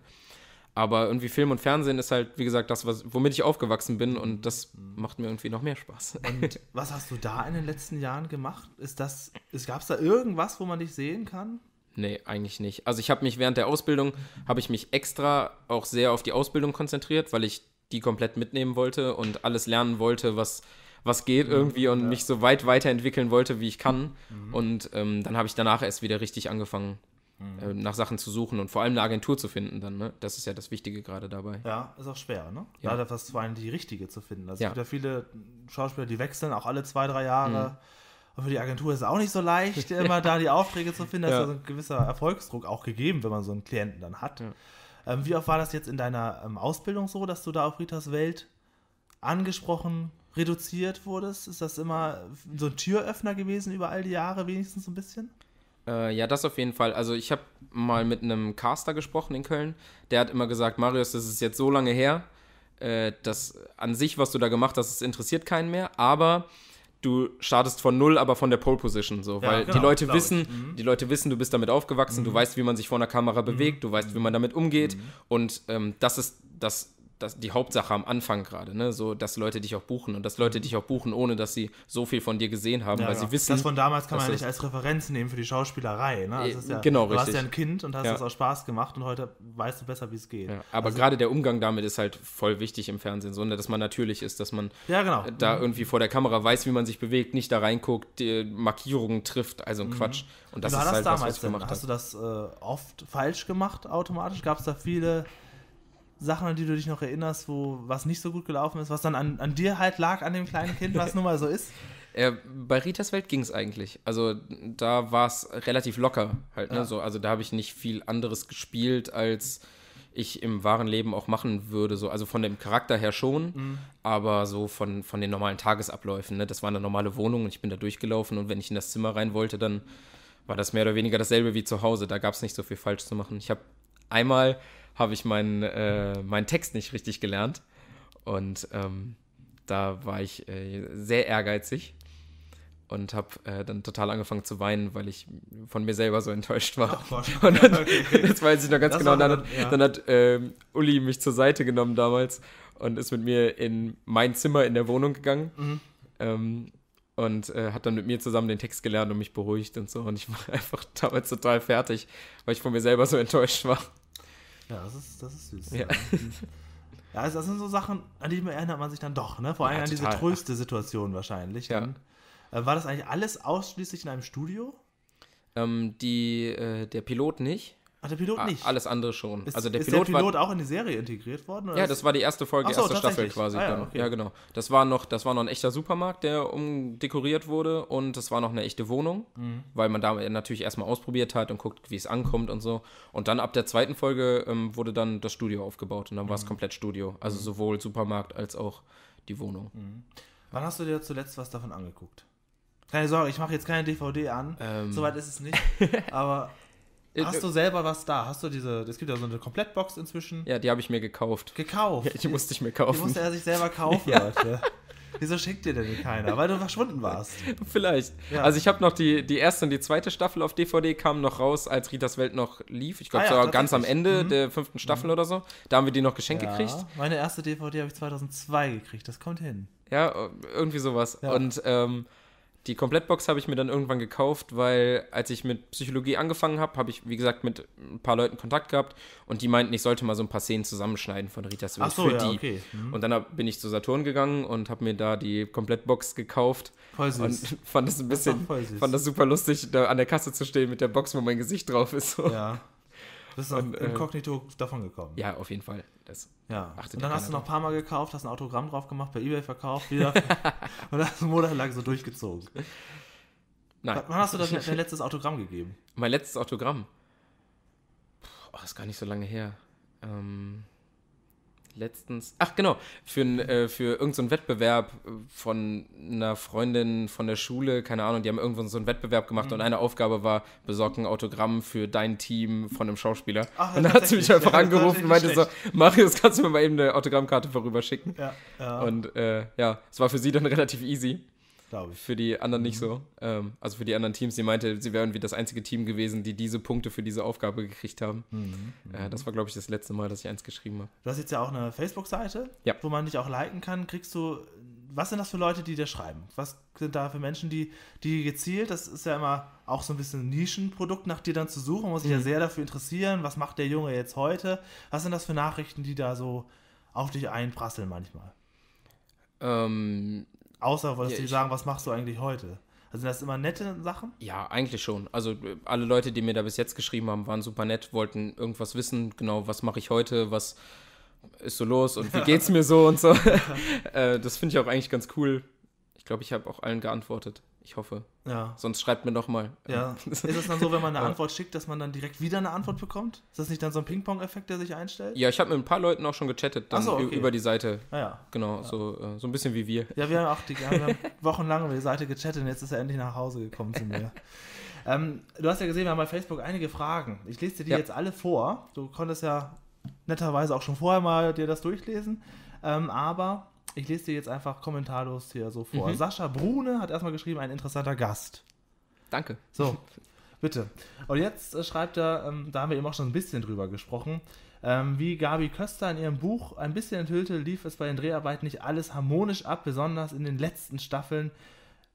Aber irgendwie Film und Fernsehen ist halt, wie gesagt, das, was, womit ich aufgewachsen bin und das macht mir irgendwie noch mehr Spaß. Und was hast du da in den letzten Jahren gemacht? Ist das, gab es da irgendwas, wo man dich sehen kann? Nee, eigentlich nicht. Also ich habe mich während der Ausbildung, habe ich mich extra auch sehr auf die Ausbildung konzentriert, weil ich die komplett mitnehmen wollte und alles lernen wollte, was, was geht mhm. irgendwie und ja. mich so weit weiterentwickeln wollte, wie ich kann. Mhm. Und ähm, dann habe ich danach erst wieder richtig angefangen, mhm. Äh, nach Sachen zu suchen und vor allem eine Agentur zu finden dann, ne? Das ist ja das Wichtige gerade dabei. Ja, ist auch schwer, ne? Ja. Leider fast vor allem die richtige zu finden. Also ja. es gibt ja viele Schauspieler, die wechseln, auch alle zwei, drei Jahre. Mhm. Und für die Agentur ist es auch nicht so leicht, immer da die Aufträge zu finden. Da ja. ist also ein gewisser Erfolgsdruck auch gegeben, wenn man so einen Klienten dann hat. Ja. Ähm, wie oft war das jetzt in deiner ähm, Ausbildung so, dass du da auf Ritas Welt angesprochen, reduziert wurdest? Ist das immer so ein Türöffner gewesen über all die Jahre, wenigstens so ein bisschen? Äh, ja, das auf jeden Fall. Also ich habe mal mit einem Caster gesprochen in Köln. Der hat immer gesagt, Marius, das ist jetzt so lange her, äh, dass an sich, was du da gemacht hast, es interessiert keinen mehr, aber du startest von null, aber von der Pole Position, so, ja, weil genau, die Leute wissen, mhm. die Leute wissen, du bist damit aufgewachsen, mhm. du weißt, wie man sich vor einer Kamera mhm. bewegt, mhm. du weißt, wie man damit umgeht mhm. und ähm, das ist das das, die Hauptsache am Anfang gerade, ne? So, dass Leute dich auch buchen und dass Leute mhm. dich auch buchen, ohne dass sie so viel von dir gesehen haben, ja, weil ja. sie wissen. Das von damals kann man ja nicht als Referenz nehmen für die Schauspielerei, ne? Also ja, genau, du richtig. warst ja ein Kind und hast das auch Spaß gemacht und heute weißt du besser, wie es geht. aber also, gerade der Umgang damit ist halt voll wichtig im Fernsehen, so, ne? dass man natürlich ist, dass man genau. Äh, da mhm. irgendwie vor der Kamera weiß, wie man sich bewegt, nicht da reinguckt, Markierungen trifft, also ein mhm. Quatsch. Und das und ist halt was, was ich gemacht Hast du das äh, oft falsch gemacht automatisch? Gab es da viele Sachen, an die du dich noch erinnerst, wo was nicht so gut gelaufen ist, was dann an, an dir halt lag, an dem kleinen Kind, was nun mal so ist? Äh, bei Ritas Welt ging es eigentlich. Also da war es relativ locker halt. Ne? Ja. So, also da habe ich nicht viel anderes gespielt, als ich im wahren Leben auch machen würde. So. Also von dem Charakter her schon, mhm. aber so von, von den normalen Tagesabläufen. Ne? Das war eine normale Wohnung und ich bin da durchgelaufen und wenn ich in das Zimmer rein wollte, dann war das mehr oder weniger dasselbe wie zu Hause. Da gab es nicht so viel falsch zu machen. Ich habe einmal habe ich meinen, äh, meinen Text nicht richtig gelernt. Und ähm, da war ich äh, sehr ehrgeizig und habe äh, dann total angefangen zu weinen, weil ich von mir selber so enttäuscht war. Ach, und dann, okay, das weiß ich noch ganz das genau. Dann, dann, ja. dann, hat ähm, Uli mich zur Seite genommen damals und ist mit mir in mein Zimmer in der Wohnung gegangen. Mhm. Ähm, und äh, hat dann mit mir zusammen den Text gelernt und mich beruhigt und so. Und ich war einfach damals total fertig, weil ich von mir selber so enttäuscht war. Ja, das ist, das ist süß. Ja. ja also das sind so Sachen, an die erinnert man sich dann doch, ne? Vor allem ja, an diese Tröste-Situation wahrscheinlich. Ja. Dann, ne? äh, war das eigentlich alles ausschließlich in einem Studio? Ähm, die, äh, der Pilot nicht. Ach, der Pilot ah, nicht. Alles andere schon. Ist, also der, ist Pilot der Pilot war, auch in die Serie integriert worden? ja, das war die erste Folge, so, erste Staffel quasi. Ah, ja, okay. ja, genau. Das war, noch, das war noch ein echter Supermarkt, der umdekoriert wurde und das war noch eine echte Wohnung, mhm. weil man da natürlich erstmal ausprobiert hat und guckt, wie es ankommt und so. Und dann ab der zweiten Folge ähm, wurde dann das Studio aufgebaut und dann mhm. war es mhm. komplett Studio. Also mhm. sowohl Supermarkt als auch die Wohnung. Mhm. Wann hast du dir zuletzt was davon angeguckt? Keine Sorge, ich mache jetzt keine DVD an. Ähm. Soweit ist es nicht. Aber äh, Hast du äh, selber was da? Hast du diese, es gibt ja so eine Komplettbox inzwischen. Ja, die habe ich mir gekauft. Gekauft? Ja, die musste ich mir kaufen. Die musste er sich selber kaufen, ja. Leute. Wieso schickt dir denn keiner? Weil du verschwunden warst. Vielleicht. Ja. Also ich habe noch die, die erste und die zweite Staffel auf DVD kam noch raus, als Ritas Welt noch lief. Ich glaube, ah, ja, ganz am Ende mhm. der fünften Staffel mhm. oder so. Da haben wir die noch geschenkt ja. gekriegt. Meine erste DVD habe ich 2002 gekriegt. Das kommt hin. Ja, äh, irgendwie sowas. Und ähm, die Komplettbox habe ich mir dann irgendwann gekauft, weil als ich mit Psychologie angefangen habe, habe ich, wie gesagt, mit ein paar Leuten Kontakt gehabt und die meinten, ich sollte mal so ein paar Szenen zusammenschneiden von Ritas Welt so, für ja, die. Okay. Mhm. Und dann bin ich zu Saturn gegangen und habe mir da die Komplettbox gekauft. Voll süß. Und fand das ein bisschen, das fand das super lustig, da an der Kasse zu stehen mit der Box, wo mein Gesicht drauf ist. So. Ja bist du und, äh, inkognito äh, davon gekommen. Ja, auf jeden Fall. Das ja. Und dann hast du noch ein paar Mal gekauft, hast ein Autogramm drauf gemacht, bei Ebay verkauft, wieder. und hast einen Monat lang so durchgezogen. Nein. Wann hast du das, dein letztes Autogramm gegeben? Mein letztes Autogramm? Puh, oh, ist gar nicht so lange her. Ähm, letztens, ach genau, für, äh, für irgendeinen so Wettbewerb äh, von einer Freundin von der Schule, keine Ahnung, die haben irgendwo so einen Wettbewerb gemacht mhm. und eine Aufgabe war, besorgen Autogramm für dein Team von einem Schauspieler. Ach, und dann hat sie mich einfach ja, angerufen und meinte schlecht. so, Marius, kannst du mir mal eben eine Autogrammkarte vorüber schicken? Ja, ja. Und äh, ja, es war für sie dann relativ easy. Glaube ich. Für die anderen nicht mhm. so. Ähm, also für die anderen Teams. Sie meinte, sie wären wie das einzige Team gewesen, die diese Punkte für diese Aufgabe gekriegt haben. Mhm. Äh, das mhm. war, glaube ich, das letzte Mal, dass ich eins geschrieben habe. Du hast jetzt ja auch eine Facebook-Seite, ja. wo man dich auch liken kann. Kriegst du. Was sind das für Leute, die dir schreiben? Was sind da für Menschen, die, die gezielt, das ist ja immer auch so ein bisschen ein Nischenprodukt, nach dir dann zu suchen, muss sich mhm. ja sehr dafür interessieren, was macht der Junge jetzt heute? Was sind das für Nachrichten, die da so auf dich einprasseln manchmal? Ähm, Außer, dass ja, die sagen, was machst du eigentlich heute? Also sind das immer nette Sachen? Ja, eigentlich schon. Also alle Leute, die mir da bis jetzt geschrieben haben, waren super nett, wollten irgendwas wissen, genau, was mache ich heute, was ist so los und wie geht's mir so und so. Äh, das finde ich auch eigentlich ganz cool. Ich glaube, ich habe auch allen geantwortet. Ich hoffe. Ja. Sonst schreibt mir doch mal. Ja. Ist es dann so, wenn man eine Antwort schickt, dass man dann direkt wieder eine Antwort bekommt? Ist das nicht dann so ein Ping-Pong-Effekt, der sich einstellt? Ja, ich habe mit ein paar Leuten auch schon gechattet, dann so, okay. über die Seite. Ah, ja. Genau, ja. So, äh, so ein bisschen wie wir. Ja, wir haben auch die, wir haben wochenlang über die Seite gechattet und jetzt ist er endlich nach Hause gekommen zu mir. ähm, du hast ja gesehen, wir haben bei Facebook einige Fragen. Ich lese dir die ja. jetzt alle vor. Du konntest ja netterweise auch schon vorher mal dir das durchlesen. Ähm, aber ich lese dir jetzt einfach kommentarlos hier so vor. Mhm. Sascha Brune hat erstmal geschrieben, ein interessanter Gast. Danke. So, bitte. Und jetzt äh, schreibt er, ähm, da haben wir eben auch schon ein bisschen drüber gesprochen, ähm, wie Gabi Köster in ihrem Buch ein bisschen enthüllte, lief es bei den Dreharbeiten nicht alles harmonisch ab, besonders in den letzten Staffeln.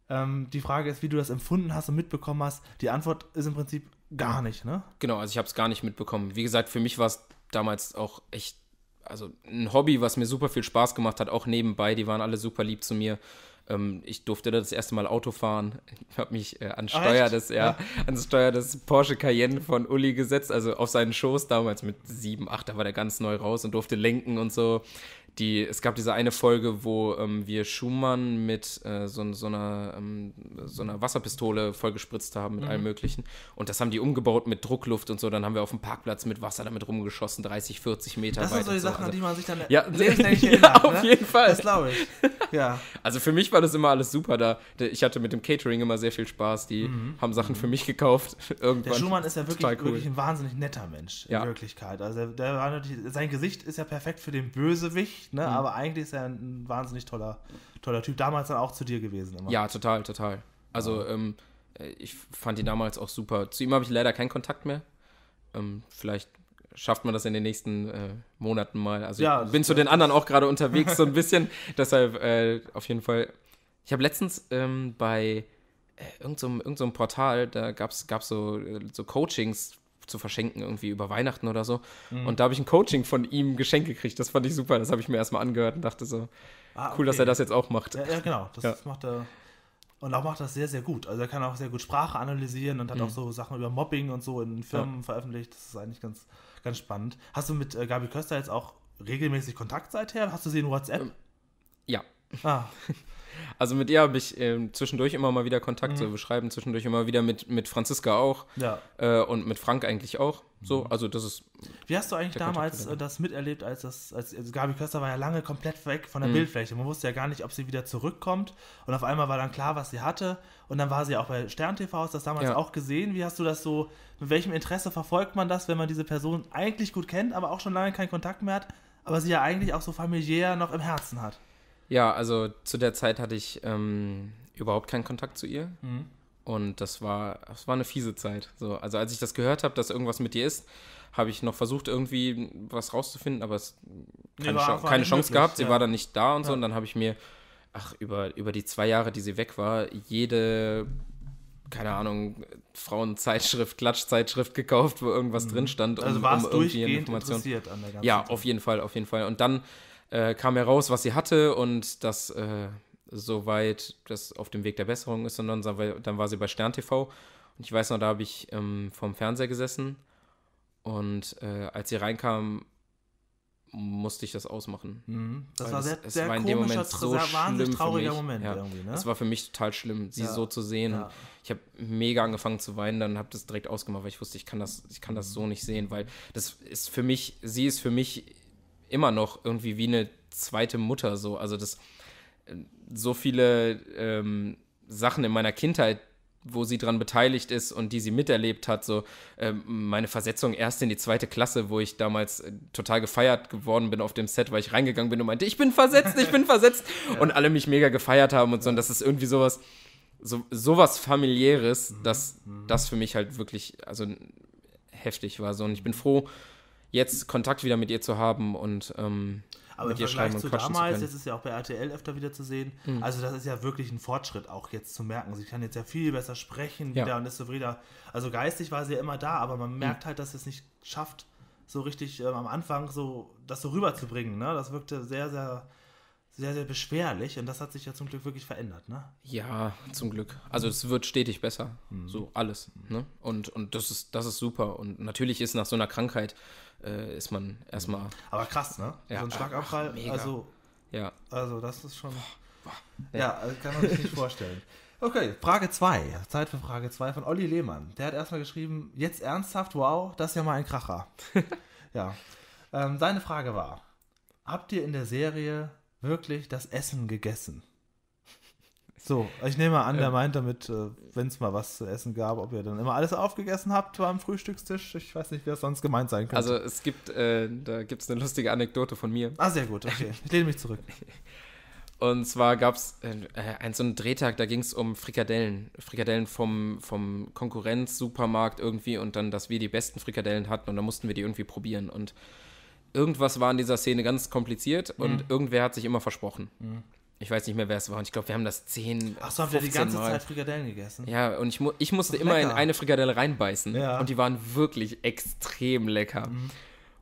Ähm, die Frage ist, wie du das empfunden hast und mitbekommen hast. Die Antwort ist im Prinzip gar nicht, ne? Genau, also ich habe es gar nicht mitbekommen. Wie gesagt, für mich war es damals auch echt also ein Hobby, was mir super viel Spaß gemacht hat, auch nebenbei. Die waren alle super lieb zu mir. Ähm, ich durfte da das erste Mal Auto fahren. Ich habe mich äh, ans, Steuer des, ja, ja. Steuer des Porsche Cayenne von Uli gesetzt, also auf seinen Schoß damals mit 7, 8, da war der ganz neu raus und durfte lenken und so die, es gab diese eine Folge, wo ähm, wir Schumann mit äh, so, so, einer, ähm, so einer Wasserpistole vollgespritzt haben mit mhm. allem Möglichen. Und das haben die umgebaut mit Druckluft und so. Dann haben wir auf dem Parkplatz mit Wasser damit rumgeschossen, 30, 40 Meter das weit. sind so die so. Sachen, also, an die man sich dann ja, sehr erinnert. ja, auf ne? jeden Fall. Das glaube ich. Ja. Also für mich war das immer alles super. Da, ich hatte mit dem Catering immer sehr viel Spaß. Die mhm. haben Sachen für mhm. mich gekauft. Irgendwann. Der Schumann ist ja wirklich, cool. wirklich ein wahnsinnig netter Mensch in Wirklichkeit. Also der, der, sein Gesicht ist ja perfekt für den Bösewicht nicht, ne? Mhm. aber eigentlich ist er ein wahnsinnig toller, toller Typ. Damals dann auch zu dir gewesen. Immer. Ja, total, total. Also ähm, äh, ich fand ihn damals auch super. Zu ihm habe ich leider keinen Kontakt mehr. Ähm, vielleicht schafft man das in den nächsten äh, Monaten mal. Also ja, ich bin zu den anderen auch gerade unterwegs so ein bisschen. Deshalb äh, auf jeden Fall. Ich habe letztens ähm, bei irgendeinem äh, so, irgend so Portal, da gab es so, äh, so Coachings zu verschenken, irgendwie über Weihnachten oder so. Mhm. Und da habe ich ein Coaching von ihm geschenkt gekriegt. Das fand ich super. Das habe ich mir erstmal angehört und dachte so, ah, cool, dass er das jetzt auch macht. Ja, ja genau. Das ja. macht er. Und auch macht das sehr, sehr gut. Also er kann auch sehr gut Sprache analysieren und hat mhm. auch so Sachen über Mobbing und so in Firmen ja. veröffentlicht. Das ist eigentlich ganz, ganz spannend. Hast du mit äh, Gabi Köster jetzt auch regelmäßig Kontakt seither? Hast du sie in WhatsApp? Ähm, ja, Ah. Also mit ihr habe ich äh, zwischendurch immer mal wieder Kontakt, mhm. so wir schreiben zwischendurch immer wieder mit, mit Franziska auch ja. äh, und mit Frank eigentlich auch. So, mhm. also das ist. Wie hast du eigentlich damals äh, ne? das miterlebt, als das, als also Gabi Köster war ja lange komplett weg von der mhm. Bildfläche. Man wusste ja gar nicht, ob sie wieder zurückkommt. Und auf einmal war dann klar, was sie hatte. Und dann war sie auch bei Stern TV, hast das damals ja. auch gesehen. Wie hast du das so, mit welchem Interesse verfolgt man das, wenn man diese Person eigentlich gut kennt, aber auch schon lange keinen Kontakt mehr hat, aber sie ja eigentlich auch so familiär noch im Herzen hat? Ja, also zu der Zeit hatte ich ähm, überhaupt keinen Kontakt zu ihr. Mhm. Und das war, das war eine fiese Zeit. So, also als ich das gehört habe, dass irgendwas mit dir ist, habe ich noch versucht, irgendwie was rauszufinden, aber es keine, nee, Ch keine Chance gehabt. Sie ja. war dann nicht da und ja. so. Und dann habe ich mir, ach, über, über die zwei Jahre, die sie weg war, jede, keine Ahnung, Frauenzeitschrift, Klatschzeitschrift gekauft, wo irgendwas mhm. drin stand. Also um, also war es um durchgehend interessiert an der ganzen Ja, auf jeden Fall, auf jeden Fall. Und dann äh, kam heraus, was sie hatte und dass äh, soweit das auf dem Weg der Besserung ist. Und dann, dann war sie bei Stern TV. Und ich weiß noch, da habe ich ähm, vorm Fernseher gesessen. Und äh, als sie reinkam, musste ich das ausmachen. Mhm. Das war sehr, es, es sehr war in dem Moment so sehr wahnsinnig trauriger Moment ja. irgendwie. Ne? Es war für mich total schlimm, sie ja. so zu sehen. Ja. Ich habe mega angefangen zu weinen, dann habe das direkt ausgemacht, weil ich wusste, ich kann das, ich kann das so nicht sehen, weil das ist für mich, sie ist für mich immer noch irgendwie wie eine zweite Mutter so. Also das äh, so viele ähm, Sachen in meiner Kindheit, wo sie dran beteiligt ist und die sie miterlebt hat, so ähm, meine Versetzung erst in die zweite Klasse, wo ich damals äh, total gefeiert geworden bin auf dem Set, weil ich reingegangen bin und meinte, ich bin versetzt, ich bin versetzt ja. und alle mich mega gefeiert haben und so. Und das ist irgendwie sowas, so, sowas familiäres, mhm. dass mhm. das für mich halt wirklich, also heftig war so. Und ich bin froh, jetzt Kontakt wieder mit ihr zu haben und ähm, aber mit im Vergleich zu damals, zu jetzt ist ja auch bei RTL öfter wieder zu sehen. Mhm. Also das ist ja wirklich ein Fortschritt auch jetzt zu merken. Sie kann jetzt ja viel besser sprechen ja. und ist so wieder. Also geistig war sie ja immer da, aber man mhm. merkt mhm. halt, dass sie es nicht schafft, so richtig ähm, am Anfang so das so rüberzubringen. Ne? Das wirkte sehr, sehr sehr, sehr beschwerlich und das hat sich ja zum Glück wirklich verändert, ne? Ja, zum Glück. Also es wird stetig besser, mhm. so alles. Mhm. Ne? Und, und das, ist, das ist super. Und natürlich ist nach so einer Krankheit äh, ist man erstmal. Aber krass, ne? Ja, so ein Schlagabfall. Ach, also, ja. also, das ist schon. ja, also kann man sich nicht vorstellen. Okay, Frage 2. Zeit für Frage 2 von Olli Lehmann. Der hat erstmal geschrieben: Jetzt ernsthaft, wow, das ist ja mal ein Kracher. ja. Ähm, seine Frage war: Habt ihr in der Serie wirklich das Essen gegessen? So, ich nehme an, der meint damit, äh, wenn es mal was zu essen gab, ob ihr dann immer alles aufgegessen habt beim Frühstückstisch. Ich weiß nicht, wie das sonst gemeint sein könnte. Also es gibt, äh, da gibt es eine lustige Anekdote von mir. Ah, sehr gut, okay. Ich lehne mich zurück. Und zwar gab es äh, einen so einen Drehtag, da ging es um Frikadellen. Frikadellen vom, vom Konkurrenz-Supermarkt irgendwie und dann, dass wir die besten Frikadellen hatten und dann mussten wir die irgendwie probieren. Und irgendwas war in dieser Szene ganz kompliziert und mhm. irgendwer hat sich immer versprochen. Mhm ich weiß nicht mehr, wer es war. Und ich glaube, wir haben das zehn. Ach so, habt ihr die ganze Mal. Zeit Frikadellen gegessen? Ja, und ich, mu ich musste immer in eine Frikadelle reinbeißen. Ja. Und die waren wirklich extrem lecker. Mhm.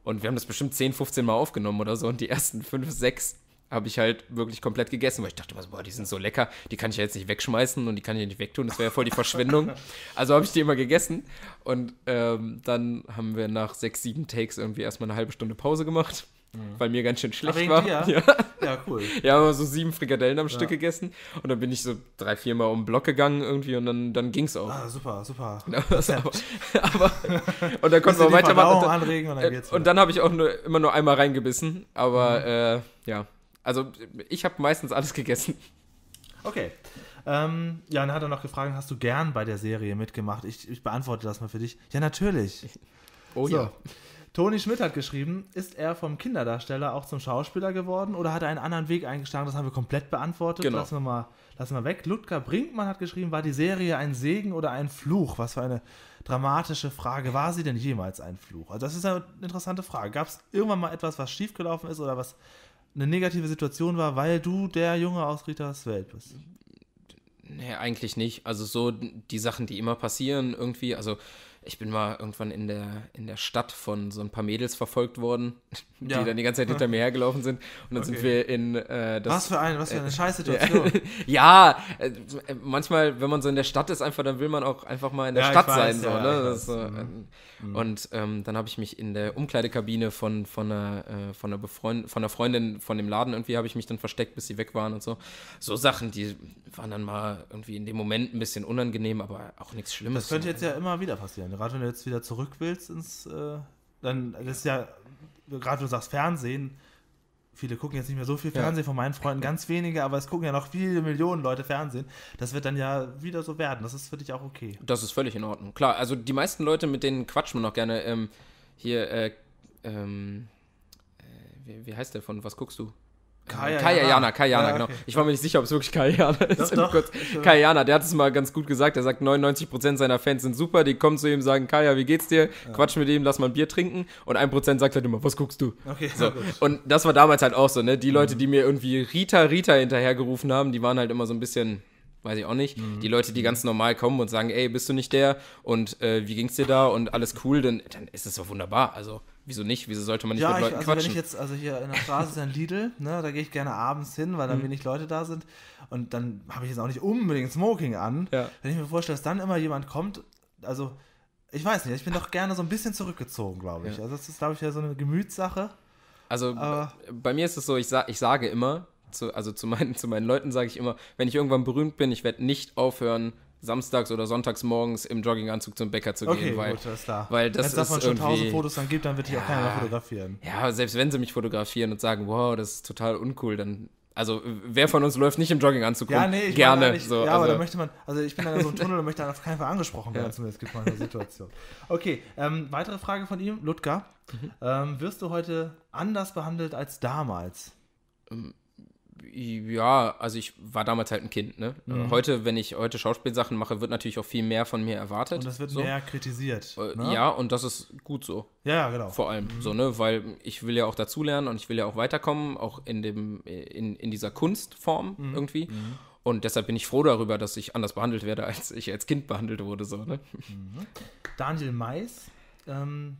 Und wir haben das bestimmt 10, 15 Mal aufgenommen oder so. Und die ersten 5, 6 habe ich halt wirklich komplett gegessen, weil ich dachte, boah, die sind so lecker, die kann ich ja jetzt nicht wegschmeißen und die kann ich ja nicht wegtun, das wäre ja voll die Verschwendung. also habe ich die immer gegessen und ähm, dann haben wir nach sechs, sieben Takes irgendwie erstmal eine halbe Stunde Pause gemacht mhm. weil mir ganz schön schlecht war. Ja. ja, cool. Ja, haben wir so sieben Frikadellen am ja. Stück gegessen und dann bin ich so drei, vier Mal um den Block gegangen irgendwie und dann, dann ging's auch. Ah, super, super. aber, aber, und dann konnten wir weitermachen. Und dann, dann, äh, dann habe ich auch nur, immer nur einmal reingebissen, aber mhm. äh, ja. Also ich habe meistens alles gegessen. Okay. Ähm, dann hat er noch gefragt, hast du gern bei der Serie mitgemacht? Ich, ich beantworte das mal für dich. Ja, natürlich. Oh so. ja. Toni Schmidt hat geschrieben, ist er vom Kinderdarsteller auch zum Schauspieler geworden oder hat er einen anderen Weg eingeschlagen? Das haben wir komplett beantwortet. Genau. Lassen wir mal, lassen wir weg. Ludger Brinkmann hat geschrieben, war die Serie ein Segen oder ein Fluch? Was für eine dramatische Frage. War sie denn jemals ein Fluch? Also das ist eine interessante Frage. Gab es irgendwann mal etwas, was schiefgelaufen ist oder was eine negative Situation war, weil du der Junge aus Ritas Welt bist? Nee, eigentlich nicht. Also so die Sachen, die immer passieren, irgendwie, also ich bin mal irgendwann in der, in der Stadt von so ein paar Mädels verfolgt worden, die ja. dann die ganze Zeit hinter mir hergelaufen sind. Und dann okay. sind wir in äh, das, Was für eine, was für eine äh, Scheißsituation. ja, äh, manchmal, wenn man so in der Stadt ist, einfach, dann will man auch einfach mal in der ja, Stadt weiß, sein. So, ja, ne? so, mhm. Ähm, mhm. Und ähm, dann habe ich mich in der Umkleidekabine von, von, einer, äh, von, einer von einer Freundin von dem Laden irgendwie habe ich mich dann versteckt, bis sie weg waren und so. So Sachen, die waren dann mal irgendwie in dem Moment ein bisschen unangenehm, aber auch nichts Schlimmes. Das könnte jetzt also ja immer wieder passieren. Gerade wenn du jetzt wieder zurück willst ins, äh, dann das ist ja, gerade wenn du sagst Fernsehen, viele gucken jetzt nicht mehr so viel Fernsehen ja. von meinen Freunden, ganz wenige, aber es gucken ja noch viele Millionen Leute Fernsehen. Das wird dann ja wieder so werden. Das ist für dich auch okay. Das ist völlig in Ordnung. Klar, also die meisten Leute, mit denen quatscht man noch gerne ähm, hier, äh, ähm, äh, wie, wie heißt der von Was guckst du? Kayana. Kayana, Kayana, ja, genau. okay. genau. Ich war mir nicht sicher, ob es wirklich Kayana ist. Doch, doch. Kayana, der hat es mal ganz gut gesagt. Er sagt, 99% seiner Fans sind super, die kommen zu ihm, sagen, Kaya, wie geht's dir? Ja. Quatsch mit ihm, lass mal ein Bier trinken. Und 1% sagt halt immer, was guckst du? Okay, so. Und das war damals halt auch so, ne? Die Leute, mhm. die mir irgendwie Rita, Rita hinterhergerufen haben, die waren halt immer so ein bisschen weiß ich auch nicht, mhm. die Leute, die ganz normal kommen und sagen, ey, bist du nicht der und äh, wie ging's dir da und alles cool, dann, dann ist es doch wunderbar. Also wieso nicht? Wieso sollte man nicht ja, mit Leuten ich, also quatschen? Wenn ich jetzt, also hier in der Straße ist ein Lidl, ne, da gehe ich gerne abends hin, weil dann mhm. wenig Leute da sind. Und dann habe ich jetzt auch nicht unbedingt Smoking an. Ja. Wenn ich mir vorstelle, dass dann immer jemand kommt, also ich weiß nicht, ich bin doch gerne so ein bisschen zurückgezogen, glaube ich. Ja. Also das ist, glaube ich, ja so eine Gemütssache. Also Aber bei mir ist es so, ich, sa ich sage immer, zu, also zu meinen, zu meinen Leuten sage ich immer, wenn ich irgendwann berühmt bin, ich werde nicht aufhören, samstags oder sonntags morgens im Jogginganzug zum Bäcker zu gehen, okay, weil, gut, das klar. weil das Jetzt, dass man schon tausend Fotos dann gibt, dann wird ja, auch keiner fotografieren. Ja, selbst wenn sie mich fotografieren und sagen, wow, das ist total uncool, dann also wer von uns läuft nicht im Jogginganzug ja, nee, ich Gerne. Nicht, so, ja, also. aber da möchte man, also ich bin da in so einem Tunnel und möchte dann auf keinen Fall angesprochen werden, ja. zumindest gibt man eine Situation. Okay, ähm, weitere Frage von ihm, Ludger. Mhm. Ähm, wirst du heute anders behandelt als damals? Ähm, ja, also ich war damals halt ein Kind. Ne? Äh, mhm. Heute, wenn ich heute Schauspielsachen mache, wird natürlich auch viel mehr von mir erwartet. Und das wird so. mehr kritisiert. Äh, ne? Ja, und das ist gut so. Ja, genau. Vor allem mhm. so, ne? Weil ich will ja auch dazulernen und ich will ja auch weiterkommen, auch in, dem, äh, in, in dieser Kunstform mhm. irgendwie. Mhm. Und deshalb bin ich froh darüber, dass ich anders behandelt werde, als ich als Kind behandelt wurde. So, ne? Mhm. Daniel Mais, ähm,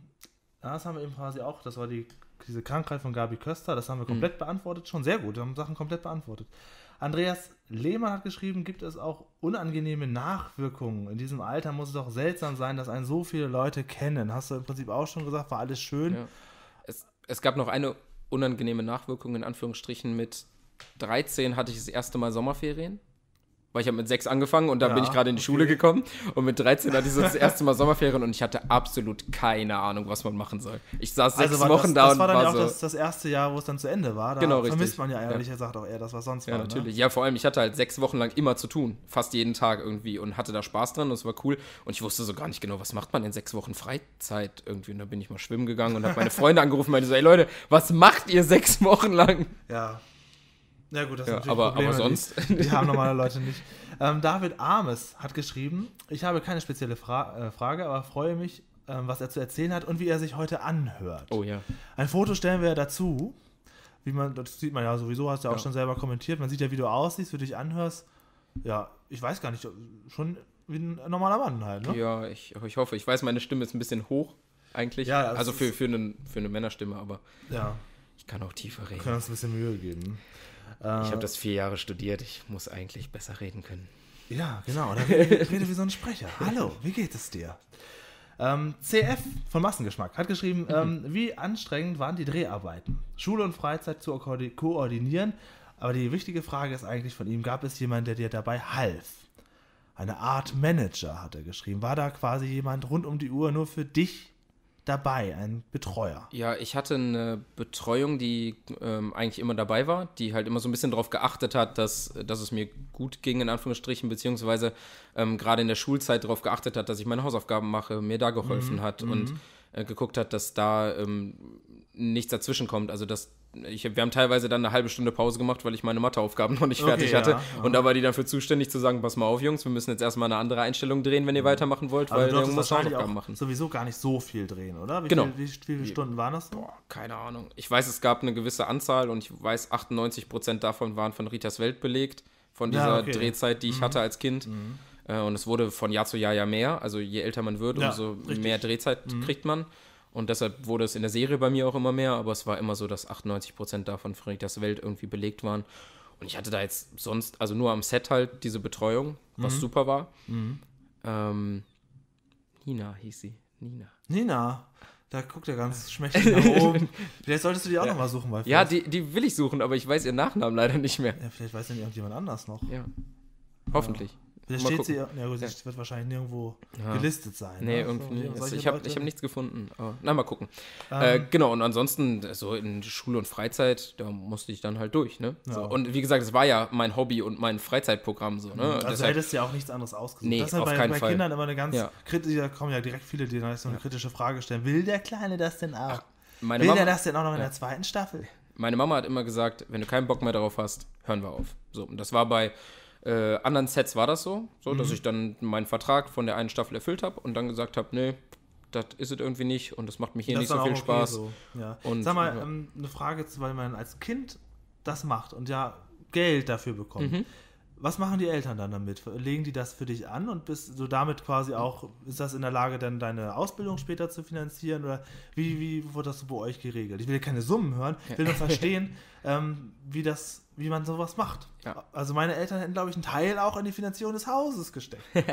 das haben wir eben quasi auch, das war die diese Krankheit von Gabi Köster, das haben wir hm. komplett mhm. beantwortet, schon sehr gut, wir haben Sachen komplett beantwortet. Andreas Lehmann hat geschrieben, gibt es auch unangenehme Nachwirkungen. In diesem Alter muss es doch seltsam sein, dass einen so viele Leute kennen. Hast du im Prinzip auch schon gesagt, war alles schön. Ja. Es, es, gab noch eine unangenehme Nachwirkung in Anführungsstrichen. Mit 13 hatte ich das erste Mal Sommerferien weil ich habe mit sechs angefangen und dann ja, bin ich gerade in die okay. Schule gekommen und mit 13 hatte ich so das erste Mal Sommerferien und ich hatte absolut keine Ahnung, was man machen soll. Ich saß sechs also Wochen das, da und war Das war dann ja auch so das, das, erste Jahr, wo es dann zu Ende war. Da genau, vermisst richtig. man ja ehrlich ja. gesagt auch eher das, was sonst ja, war. Ja, ne? natürlich. Ne? Ja, vor allem, ich hatte halt sechs Wochen lang immer zu tun, fast jeden Tag irgendwie und hatte da Spaß dran und es war cool und ich wusste so gar nicht genau, was macht man in sechs Wochen Freizeit irgendwie und da bin ich mal schwimmen gegangen und habe meine Freunde angerufen und meinte so, ey Leute, was macht ihr sechs Wochen lang? Ja. Ja, gut, das ja, ist natürlich aber, Probleme, aber sonst. Die, die haben normale Leute nicht. Ähm, David Armes hat geschrieben: Ich habe keine spezielle Fra äh, Frage, aber freue mich, ähm, was er zu erzählen hat und wie er sich heute anhört. Oh ja. Ein Foto stellen wir dazu. Wie man, das sieht man ja sowieso, hast du ja auch schon selber kommentiert. Man sieht ja, wie du aussiehst, wie du dich anhörst. Ja, ich weiß gar nicht, schon wie ein normaler Mann halt, ne? Ja, ich, ich hoffe, ich weiß, meine Stimme ist ein bisschen hoch eigentlich. Ja, also für, für, einen, für eine Männerstimme, aber ja. ich kann auch tiefer reden. Wir können uns ein bisschen Mühe geben ich habe äh, das vier Jahre studiert, ich muss eigentlich besser reden können. Ja, genau. Oder rede, rede wie so ein Sprecher. Hallo, wie geht es dir? Ähm, CF von Massengeschmack hat geschrieben, mhm. ähm, wie anstrengend waren die Dreharbeiten? Schule und Freizeit zu koordinieren. Aber die wichtige Frage ist eigentlich von ihm, gab es jemanden, der dir dabei half? Eine Art Manager, hat er geschrieben. War da quasi jemand rund um die Uhr nur für dich dabei, ein Betreuer. Ja, ich hatte eine Betreuung, die ähm, eigentlich immer dabei war, die halt immer so ein bisschen darauf geachtet hat, dass, dass es mir gut ging, in Anführungsstrichen, beziehungsweise ähm, gerade in der Schulzeit darauf geachtet hat, dass ich meine Hausaufgaben mache, mir da geholfen mhm. hat und mhm. äh, geguckt hat, dass da ähm, nichts dazwischen kommt, also dass ich, wir haben teilweise dann eine halbe Stunde Pause gemacht, weil ich meine Matheaufgaben noch nicht okay, fertig hatte. Ja, und da war die dafür zuständig zu sagen, pass mal auf, Jungs, wir müssen jetzt erstmal eine andere Einstellung drehen, wenn ihr mhm. weitermachen wollt, weil wir muss Hausaufgaben machen. Sowieso gar nicht so viel drehen, oder? Wie genau. Viel, wie, wie, viele Stunden waren das? Boah, keine Ahnung. Ich weiß, es gab eine gewisse Anzahl und ich weiß, 98 Prozent davon waren von Ritas Welt belegt, von dieser ja, okay. Drehzeit, die ich mhm. hatte als Kind. Mhm. Äh, und es wurde von Jahr zu Jahr ja mehr. Also je älter man wird, ja, umso richtig. mehr Drehzeit mhm. kriegt man. Und deshalb wurde es in der Serie bei mir auch immer mehr, aber es war immer so, dass 98% davon Vernitas Welt irgendwie belegt waren. Und ich hatte da jetzt sonst, also nur am Set halt diese Betreuung, was mhm. super war. Mhm. Ähm, Nina hieß sie. Nina. Nina. Da guckt er ganz schmächtig nach oben. Vielleicht solltest du die auch ja. nochmal suchen. Weil ja, die, die will ich suchen, aber ich weiß ihren Nachnamen leider nicht mehr. Ja, vielleicht weiß ja irgendjemand anders noch. Ja. Hoffentlich. Ja. Da steht sie, ja, ja, sie wird wahrscheinlich nirgendwo ja. gelistet sein. Nee, also, irgendwie also, Ich habe hab nichts gefunden. Aber, na, mal gucken. Um, ähm. äh, genau, und ansonsten, so also in Schule und Freizeit, da musste ich dann halt durch. Ne? Ja. So, und wie gesagt, es war ja mein Hobby und mein Freizeitprogramm. So, ne? Also Deshalb, du ja auch nichts anderes ausgesucht. Nee, das ist halt auf bei, keinen bei Fall. Kindern immer eine ganz kritische, da kommen ja direkt viele, die dann so eine kritische Frage stellen. Will der Kleine das denn auch? Ach, Will Mama, der das denn auch noch in der zweiten Staffel? Meine Mama hat immer gesagt, wenn du keinen Bock mehr darauf hast, hören wir auf. So, und das war bei äh, anderen Sets war das so, so mhm. dass ich dann meinen Vertrag von der einen Staffel erfüllt habe und dann gesagt habe, nee, das ist es irgendwie nicht und das macht mir hier das nicht so viel okay Spaß. So. Ja. Und, Sag mal, ja. ähm, eine Frage, weil man als Kind das macht und ja Geld dafür bekommt. Mhm. Was machen die Eltern dann damit? Legen die das für dich an und bist du damit quasi auch, ist das in der Lage, dann deine Ausbildung später zu finanzieren? Oder wie, wie wurde das so bei euch geregelt? Ich will keine Summen hören, ich will nur verstehen, ähm, wie das wie man sowas macht. Ja. Also meine Eltern hätten, glaube ich, einen Teil auch in die Finanzierung des Hauses gesteckt.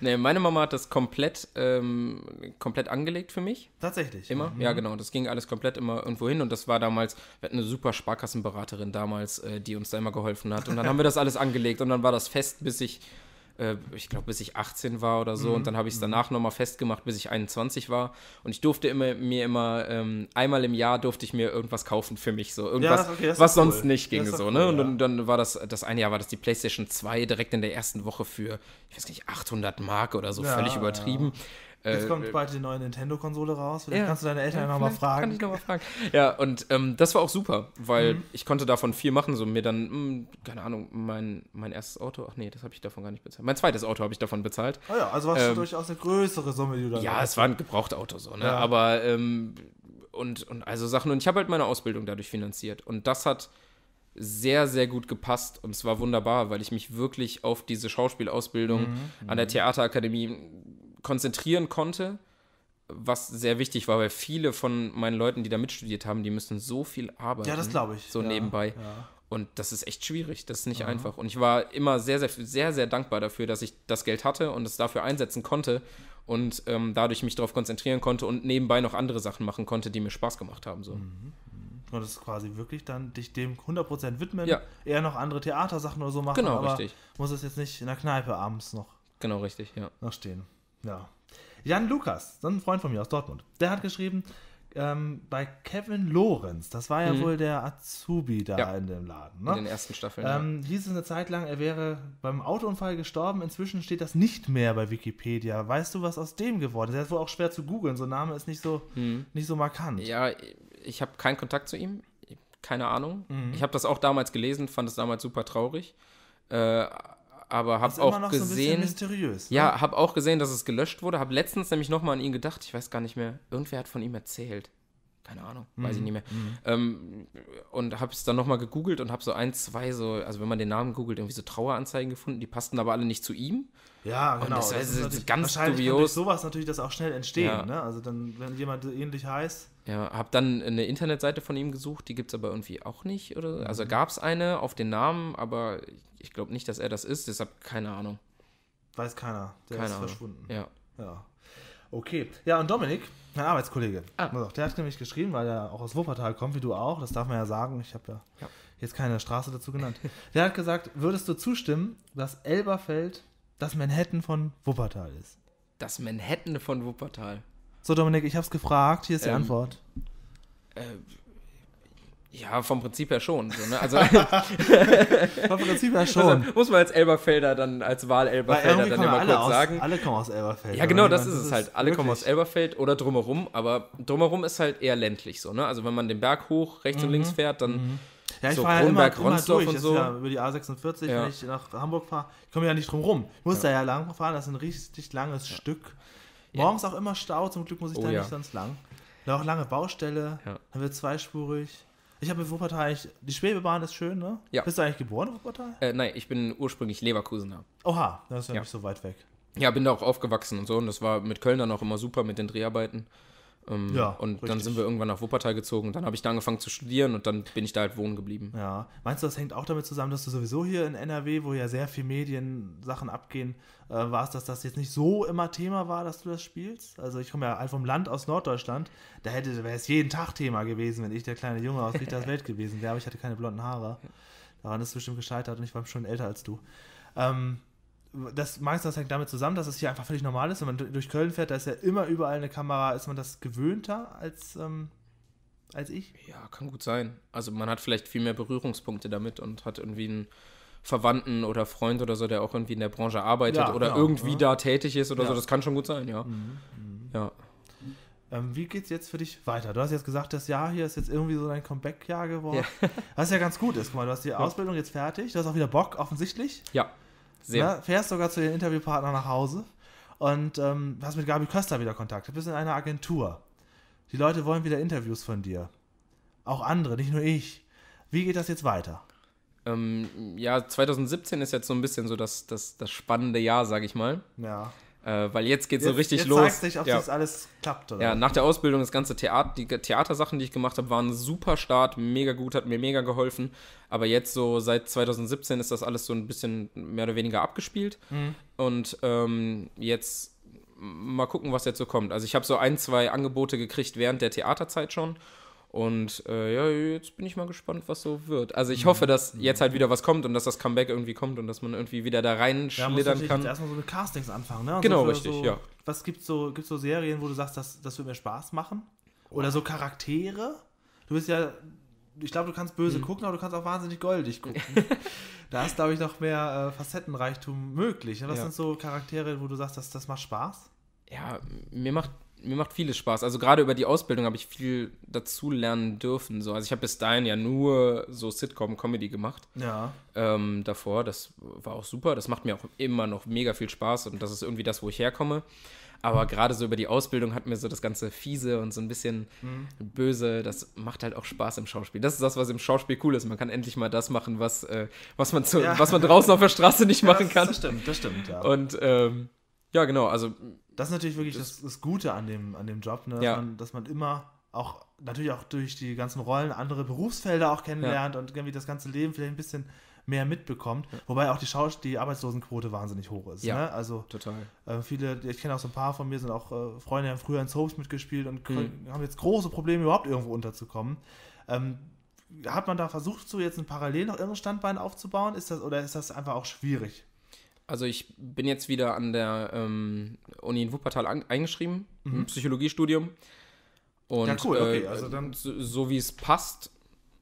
nee, meine Mama hat das komplett, ähm, komplett angelegt für mich. Tatsächlich. Immer? Mhm. Ja, genau. Das ging alles komplett immer irgendwo hin. Und das war damals, wir hatten eine super Sparkassenberaterin damals, äh, die uns da immer geholfen hat. Und dann haben wir das alles angelegt und dann war das fest, bis ich äh, ich glaube, bis ich 18 war oder so. Mhm. Und dann habe ich es mhm. danach nochmal festgemacht, bis ich 21 war. Und ich durfte immer, mir immer, ähm, einmal im Jahr durfte ich mir irgendwas kaufen für mich, so irgendwas, ja, okay, was cool. sonst nicht ging, so, ne? cool, ne? Und dann, dann, war das, das eine Jahr war das die PlayStation 2 direkt in der ersten Woche für, ich weiß nicht, 800 Mark oder so, völlig übertrieben. Jetzt äh, kommt äh, bald die neue Nintendo-Konsole raus. Vielleicht ja, kannst du deine Eltern ja, einfach mal fragen. Kann ich nochmal fragen. Ja, und ähm, das war auch super, weil mhm. ich konnte davon viel machen. So mir dann, mh, hm, keine Ahnung, mein, mein erstes Auto, ach nee, das habe ich davon gar nicht bezahlt. Mein zweites Auto habe ich davon bezahlt. Ah ja, also war ähm, durchaus eine größere Summe, die du da Ja, hast. es war ein Gebrauchtauto so, ne? Ja. Aber ähm, und, und also Sachen. Und ich habe halt meine Ausbildung dadurch finanziert. Und das hat sehr, sehr gut gepasst und es war wunderbar, weil ich mich wirklich auf diese Schauspielausbildung mhm, an der mhm. Theaterakademie konzentrieren konnte, was sehr wichtig war, weil viele von meinen Leuten, die da mitstudiert haben, die müssen so viel arbeiten. Ja, das glaube ich. So ja, nebenbei. Ja. Und das ist echt schwierig, das ist nicht Aha. Mhm. einfach. Und ich war immer sehr, sehr, sehr, sehr dankbar dafür, dass ich das Geld hatte und es dafür einsetzen konnte und ähm, dadurch mich darauf konzentrieren konnte und nebenbei noch andere Sachen machen konnte, die mir Spaß gemacht haben. So. Mhm. mhm. Und das ist quasi wirklich dann dich dem 100% widmen, ja. eher noch andere Theatersachen oder so machen. Genau, aber richtig. Muss es jetzt nicht in der Kneipe abends noch. Genau, richtig, ja. Noch stehen. Ja. Jan Lukas, so ein Freund von mir aus Dortmund, der hat geschrieben, ähm, bei Kevin Lorenz, das war ja mhm. wohl der Azubi da ja. in dem Laden. Ne? In den ersten Staffeln. Ähm, ja. Hieß es eine Zeit lang, er wäre beim Autounfall gestorben. Inzwischen steht das nicht mehr bei Wikipedia. Weißt du, was aus dem geworden ist? Er ist wohl auch schwer zu googeln. So ein Name ist nicht so, mhm. nicht so markant. Ja, ich habe keinen Kontakt zu ihm. Keine Ahnung. Mhm. Ich habe das auch damals gelesen, fand es damals super traurig. Äh, aber habe auch gesehen, so ja, ne? habe auch gesehen, dass es gelöscht wurde. Habe letztens nämlich nochmal an ihn gedacht. Ich weiß gar nicht mehr. Irgendwer hat von ihm erzählt keine Ahnung, weiß ich mhm, nicht mehr. Mhm. Ähm, und habe es dann nochmal gegoogelt und habe so ein, zwei, so, also wenn man den Namen googelt, irgendwie so Traueranzeigen gefunden, die passten aber alle nicht zu ihm. Ja, genau. Und das, das ist, ist ganz wahrscheinlich dubios. Durch sowas natürlich das auch schnell entstehen, ja. ne? Also dann, wenn jemand ähnlich heißt. Ja, habe dann eine Internetseite von ihm gesucht, die gibt es aber irgendwie auch nicht. Oder? Also mhm. Also gab es eine auf den Namen, aber ich glaube nicht, dass er das ist, deshalb keine Ahnung. Weiß keiner. Der keine ist Ahnung. verschwunden. Ja. ja. Okay. Ja, und Dominik, mein Arbeitskollege, ah. der hat nämlich geschrieben, weil er auch aus Wuppertal kommt, wie du auch, das darf man ja sagen, ich habe ja, ja, jetzt keine Straße dazu genannt. Der hat gesagt, würdest du zustimmen, dass Elberfeld das Manhattan von Wuppertal ist? Das Manhattan von Wuppertal. So, Dominik, ich habe es gefragt, hier ist die ähm, Antwort. Äh, ja, vom Prinzip her schon. So, ne? also, vom Prinzip her also, schon. Also, muss man als Elberfelder dann, als Wahl-Elberfelder dann immer kurz aus, sagen. Alle kommen aus Elberfeld. Ja, genau, das, das halt. ist es halt. Alle wirklich? kommen aus Elberfeld oder drumherum, aber drumherum ist halt eher ländlich so. Ne? Also wenn man den Berg hoch, rechts mhm. und links fährt, dann mhm. ja, ich so fahre Kronberg, ja immer, immer und so. Ja über die A46, ja. wenn ich nach Hamburg fahre, ich komme ja nicht drumherum. rum. Ich muss da ja lang fahren, das ist ein richtig langes Stück. Morgens auch immer Stau, zum Glück muss ich oh, da nicht sonst lang. Da auch lange Baustelle, dann wird zweispurig. Ich habe in Wuppertal, ich, die Schwebebahn ist schön, ne? Ja. Bist du eigentlich geboren in Wuppertal? Äh, nein, ich bin ursprünglich Leverkusener. Oha, das ist ja, nicht so weit weg. Ja, bin da auch aufgewachsen und so und das war mit Köln dann auch immer super mit den Dreharbeiten. Ähm, ja, und richtig. dann sind wir irgendwann nach Wuppertal gezogen. Dann habe ich da angefangen zu studieren und dann bin ich da halt wohnen geblieben. Ja. Meinst du, das hängt auch damit zusammen, dass du sowieso hier in NRW, wo ja sehr viel Mediensachen abgehen, äh, warst, dass das jetzt nicht so immer Thema war, dass du das spielst? Also ich komme ja halt vom Land aus Norddeutschland. Da hätte wäre es jeden Tag Thema gewesen, wenn ich der kleine Junge aus Ritas Welt gewesen wäre. Aber ich hatte keine blonden Haare. Daran ist es bestimmt gescheitert und ich war schon älter als du. Ähm, das meinst hängt damit zusammen, dass es hier einfach völlig normal ist. Wenn man durch Köln fährt, da ist ja immer überall eine Kamera, ist man das gewöhnter als, ähm, als ich? Ja, kann gut sein. Also man hat vielleicht viel mehr Berührungspunkte damit und hat irgendwie einen Verwandten oder Freund oder so, der auch irgendwie in der Branche arbeitet ja, oder genau, irgendwie ja. da tätig ist oder ja. so. Das kann schon gut sein, ja. Mhm. Mhm. ja. Ähm, wie geht's jetzt für dich weiter? Du hast jetzt gesagt, das Jahr hier ist jetzt irgendwie so dein Comeback-Jahr geworden. Was ja ganz gut ist. Guck mal, du hast die Ausbildung jetzt fertig. Du hast auch wieder Bock, offensichtlich. Ja. Sehr. Ne? Fährst sogar zu den Interviewpartnern nach Hause und ähm, hast mit Gabi Köster wieder Kontakt. Du bist in einer Agentur. Die Leute wollen wieder Interviews von dir. Auch andere, nicht nur ich. Wie geht das jetzt weiter? Ähm, ja, 2017 ist jetzt so ein bisschen so das, das, das spannende Jahr, sag ich mal. Ja. Äh, weil jetzt geht es so richtig jetzt los. Jetzt zeigt sich, ob ja. das alles klappt. Oder? Ja, nach der Ausbildung, das ganze Theater, die Theatersachen, die ich gemacht habe, waren super Start, mega gut, hat mir mega geholfen. Aber jetzt so seit 2017 ist das alles so ein bisschen mehr oder weniger abgespielt. Mhm. Und ähm, jetzt mal gucken, was jetzt so kommt. Also ich habe so ein, zwei Angebote gekriegt während der Theaterzeit schon und äh, ja, jetzt bin ich mal gespannt, was so wird. Also ich mhm. hoffe, dass mhm. jetzt halt wieder was kommt und dass das Comeback irgendwie kommt und dass man irgendwie wieder da reinschlittern ja, kann. Jetzt erstmal so mit Castings anfangen, ne? Und genau, so richtig, so, ja. Was gibt's so, gibt's so Serien, wo du sagst, das, das wird mir Spaß machen? Oder so Charaktere? Du bist ja, ich glaube, du kannst böse mhm. gucken, aber du kannst auch wahnsinnig goldig gucken. da ist, glaube ich, noch mehr äh, Facettenreichtum möglich. Ne? Was ja. sind so Charaktere, wo du sagst, das, das macht Spaß? Ja, mir macht mir macht vieles Spaß. Also gerade über die Ausbildung habe ich viel dazu lernen dürfen. So. Also ich habe bis dahin ja nur so Sitcom-Comedy gemacht. Ja. Ähm, davor. Das war auch super. Das macht mir auch immer noch mega viel Spaß und das ist irgendwie das, wo ich herkomme. Aber mhm. gerade so über die Ausbildung hat mir so das ganze Fiese und so ein bisschen mhm. Böse, das macht halt auch Spaß im Schauspiel. Das ist das, was im Schauspiel cool ist. Man kann endlich mal das machen, was, äh, was, man, zu, ja. was man draußen auf der Straße nicht ja, machen das, kann. Das stimmt, das stimmt, ja. Und ähm, ja, genau, also das ist natürlich wirklich das, das, das Gute an dem, an dem Job, ne? ja. dass, man, dass man immer auch natürlich auch durch die ganzen Rollen andere Berufsfelder auch kennenlernt ja. und irgendwie das ganze Leben vielleicht ein bisschen mehr mitbekommt. Ja. Wobei auch die, Schaus die Arbeitslosenquote wahnsinnig hoch ist. Ja, ne? also, total. Äh, viele, ich kenne auch so ein paar von mir, sind auch äh, Freunde, die haben früher in Soaps mitgespielt und mhm. haben jetzt große Probleme, überhaupt irgendwo unterzukommen. Ähm, hat man da versucht, so jetzt ein Parallel noch irgendein Standbein aufzubauen? Ist das, oder ist das einfach auch schwierig? Also ich bin jetzt wieder an der ähm, Uni in Wuppertal an, eingeschrieben, mhm. im Psychologiestudium. Und, ja, cool, okay. Äh, also dann so, so wie es passt,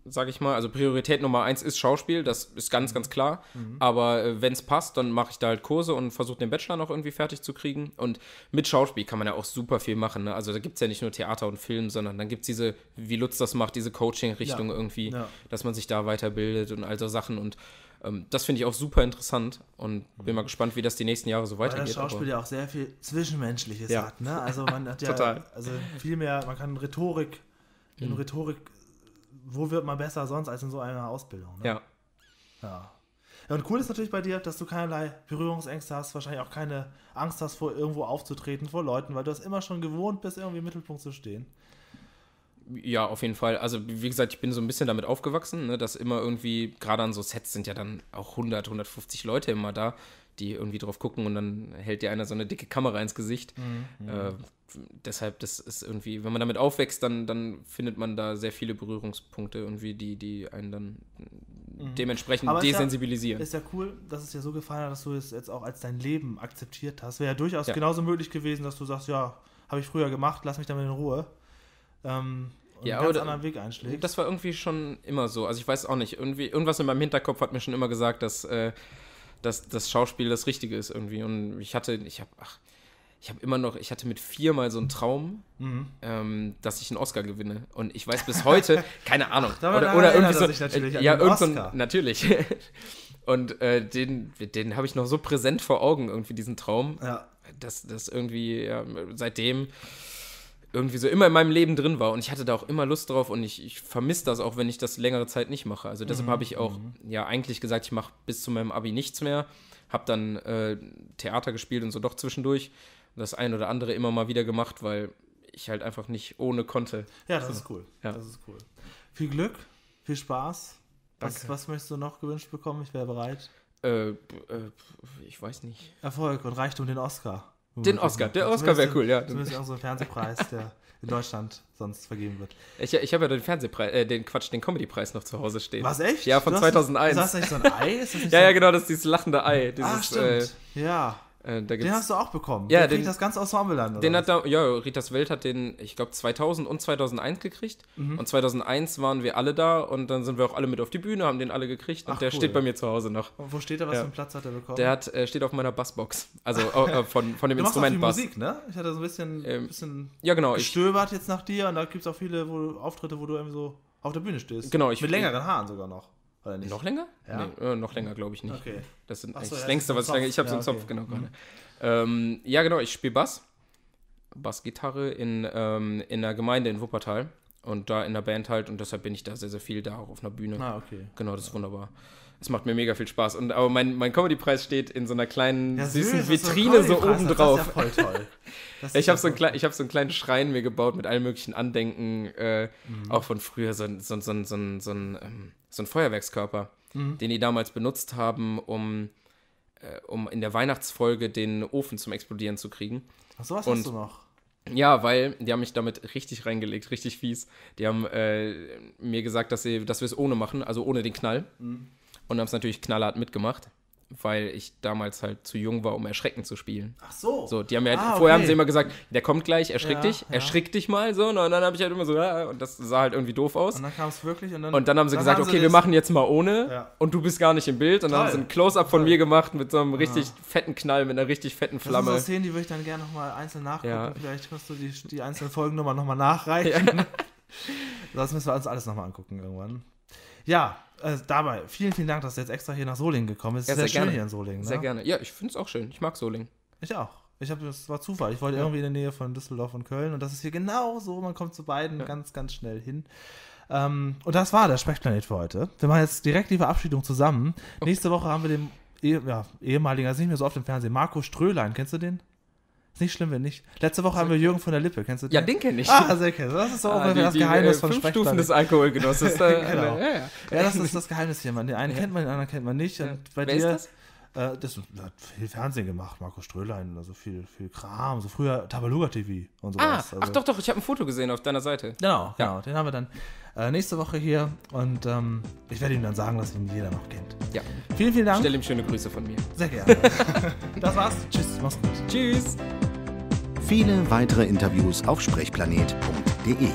sage ich mal. Also Priorität Nummer eins ist Schauspiel, das ist ganz, ganz klar. Mhm. Aber äh, wenn es passt, dann mache ich da halt Kurse und versuche den Bachelor noch irgendwie fertig zu kriegen. Und mit Schauspiel kann man ja auch super viel machen. Ne? Also da gibt es ja nicht nur Theater und Film, sondern dann gibt es diese, wie Lutz das macht, diese Coaching-Richtung ja. irgendwie, ja. dass man sich da weiterbildet und all so Sachen. Und ähm, das finde ich auch super interessant und bin mal gespannt, wie das die nächsten Jahre so weitergeht. Weil das Schauspiel ja auch sehr viel Zwischenmenschliches ja. hat. Ne? Also man hat ja also viel mehr, man kann Rhetorik, in mhm. Rhetorik, wo wird man besser sonst als in so einer Ausbildung? Ne? Ja. ja. Ja, und cool ist natürlich bei dir, dass du keinerlei Berührungsängste hast, wahrscheinlich auch keine Angst hast, vor irgendwo aufzutreten, vor Leuten, weil du es immer schon gewohnt bist, irgendwie im Mittelpunkt zu stehen. Ja, auf jeden Fall. Also, wie gesagt, ich bin so ein bisschen damit aufgewachsen, ne, dass immer irgendwie, gerade an so Sets sind ja dann auch 100, 150 Leute immer da, die irgendwie drauf gucken und dann hält dir einer so eine dicke Kamera ins Gesicht. Mhm, mhm. Äh, deshalb, das ist irgendwie, wenn man damit aufwächst, dann, dann findet man da sehr viele Berührungspunkte irgendwie, die, die einen dann mhm. dementsprechend Aber desensibilisieren. Ist ja, ist ja cool, dass es dir so gefallen hat, dass du es jetzt auch als dein Leben akzeptiert hast. Wäre ja durchaus ja. genauso möglich gewesen, dass du sagst, ja, habe ich früher gemacht, lass mich damit in Ruhe ähm, und ja, einen ganz anderen Weg einschlägt. Das war irgendwie schon immer so. Also ich weiß auch nicht, irgendwie, irgendwas in meinem Hinterkopf hat mir schon immer gesagt, dass, äh, dass das Schauspiel das Richtige ist irgendwie. Und ich hatte, ich habe, ach, ich habe immer noch, ich hatte mit viermal so einen Traum, mhm. ähm, dass ich einen Oscar gewinne. Und ich weiß bis heute, keine Ahnung. Ach, oder, oder irgendwie so. Natürlich äh, ja, irgend so natürlich. Und äh, den, den habe ich noch so präsent vor Augen, irgendwie diesen Traum. Ja. Dass das irgendwie, ja, seitdem irgendwie so immer in meinem Leben drin war und ich hatte da auch immer Lust drauf und ich, ich vermisse das auch, wenn ich das längere Zeit nicht mache. Also deshalb mhm. habe ich auch mhm. ja eigentlich gesagt, ich mache bis zu meinem Abi nichts mehr, habe dann äh, Theater gespielt und so doch zwischendurch das ein oder andere immer mal wieder gemacht, weil ich halt einfach nicht ohne konnte. Ja, das so. ist cool. Ja. Das ist cool. Viel Glück, viel Spaß. Was, was, möchtest du noch gewünscht bekommen? Ich wäre bereit. Äh, äh, ich weiß nicht. Erfolg und Reichtum den Oscar. Den Oscar, der Oscar wäre cool, ja. Zumindest auch so ein Fernsehpreis, der in Deutschland sonst vergeben wird. Ich, ich habe ja den Fernsehpreis, äh, den Quatsch, den Comedypreis noch zu Hause stehen. Was, echt? Ja, von du hast, 2001. Ist das nicht so ein Ei? ja, so? ja, genau, das ist dieses lachende Ei. Ah, dieses, Ach, stimmt. Äh, ja. Äh, den hast du auch bekommen. Ja, den, den kriegt das ganze Ensemble an. Den was? hat da, ja, Ritas Welt hat den, ich glaube, 2000 und 2001 gekriegt. Mhm. Und 2001 waren wir alle da und dann sind wir auch alle mit auf die Bühne, haben den alle gekriegt. Ach, und der cool. steht bei mir zu Hause noch. Und wo steht er? Was ja. für einen Platz hat er bekommen? Der hat, äh, steht auf meiner Bassbox. Also äh, von, von dem du Instrument Bass. Musik, ne? Ich hatte so ein bisschen, ähm, bisschen ja, genau, gestöbert ich, jetzt nach dir und da gibt es auch viele wo, Auftritte, wo du irgendwie so auf der Bühne stehst. Genau, ich. Mit längeren Haaren sogar noch. Oder nicht? Noch länger? Ja. Nee, äh, noch länger glaube ich nicht. Okay. Das sind so, das längste, was ich lange. Ich habe ja, so einen Zopf, okay. genau. Mhm. Ähm, ja, genau, ich spiele Bass. Bassgitarre in, ähm, in einer Gemeinde in Wuppertal und da in der Band halt und deshalb bin ich da sehr, sehr viel da auch auf einer Bühne. Ah, okay. Genau, das ist ja. wunderbar. Es macht mir mega viel Spaß. Und, aber mein, mein Comedy-Preis steht in so einer kleinen, ja, süßen süß, Vitrine so, so oben drauf. Das ist ja voll toll. ich habe so, ein hab so einen kleinen Schrein mir gebaut mit allen möglichen Andenken, äh, mhm. auch von früher, so, so, so, so, so, so ein. Ähm, so ein Feuerwerkskörper, mhm. den die damals benutzt haben, um, äh, um in der Weihnachtsfolge den Ofen zum Explodieren zu kriegen. Ach, sowas und, hast du noch. Ja, weil die haben mich damit richtig reingelegt, richtig fies. Die haben äh, mir gesagt, dass, dass wir es ohne machen, also ohne den Knall. Mhm. Und haben es natürlich knallhart mitgemacht weil ich damals halt zu jung war, um Erschrecken zu spielen. Ach so. So, die haben ja halt, ah, vorher okay. haben sie immer gesagt, der kommt gleich, erschrick ja, dich, ja. erschrick dich mal so. Und dann habe ich halt immer so, ah, und das sah halt irgendwie doof aus. Und dann kam es wirklich und dann. Und dann haben sie dann gesagt, haben sie okay, wir machen jetzt mal ohne ja. und du bist gar nicht im Bild. Und dann Toll. haben sie ein Close-up von Toll. mir gemacht mit so einem richtig fetten Knall, mit einer richtig fetten Flamme. Das sind so Szenen, die würde ich dann gerne nochmal einzeln nachgucken. Vielleicht kannst du die, die einzelnen Folgen nochmal, nochmal nachreichen. das müssen wir uns alles nochmal angucken irgendwann. Ja, also dabei, vielen, vielen Dank, dass du jetzt extra hier nach Solingen gekommen bist. Ja, sehr, sehr schön hier in Solingen. Ne? Sehr gerne. Ja, ich finde es auch schön. Ich mag Solingen. Ich auch. Ich habe das war Zufall. Ich wollte ja. irgendwie in der Nähe von Düsseldorf und Köln und das ist hier genau so. Man kommt zu beiden ja. ganz, ganz schnell hin. Ähm, und das war der Speckplanet für heute. Wir machen jetzt direkt die Verabschiedung zusammen. Okay. Nächste Woche haben wir den eh, ja, ehemaligen, also nicht mehr so oft im Fernsehen, Marco Strölein. Kennst du den? Ist nicht schlimm, wenn nicht. Letzte Woche haben wir Jürgen von der Lippe, kennst du den? Ja, den kenne ich. Ah, sehr kennst du. Das ist so ah, das äh, Geheimnis von fünf Stufen des Alkoholgenusses. Äh, genau. ja, ja. ja, das ist das Geheimnis hier, man. Den einen ja. kennt man, den anderen kennt man nicht. Und ja. bei Wer dir, ist das? Äh, das hat viel Fernsehen gemacht, Markus Strölein oder so also viel, viel Kram, so früher Tabaluga TV und ah, sowas. Ah, also. ach doch, doch, ich habe ein Foto gesehen auf deiner Seite. Genau, genau, den haben wir dann äh, nächste Woche hier und ähm, ich werde ihm dann sagen, dass ihn jeder noch kennt. Ja. Vielen, vielen Dank. Stell ihm schöne Grüße von mir. Sehr gerne. das war's. Tschüss. Mach's gut. Tschüss. Viele weitere Interviews auf sprechplanet.de.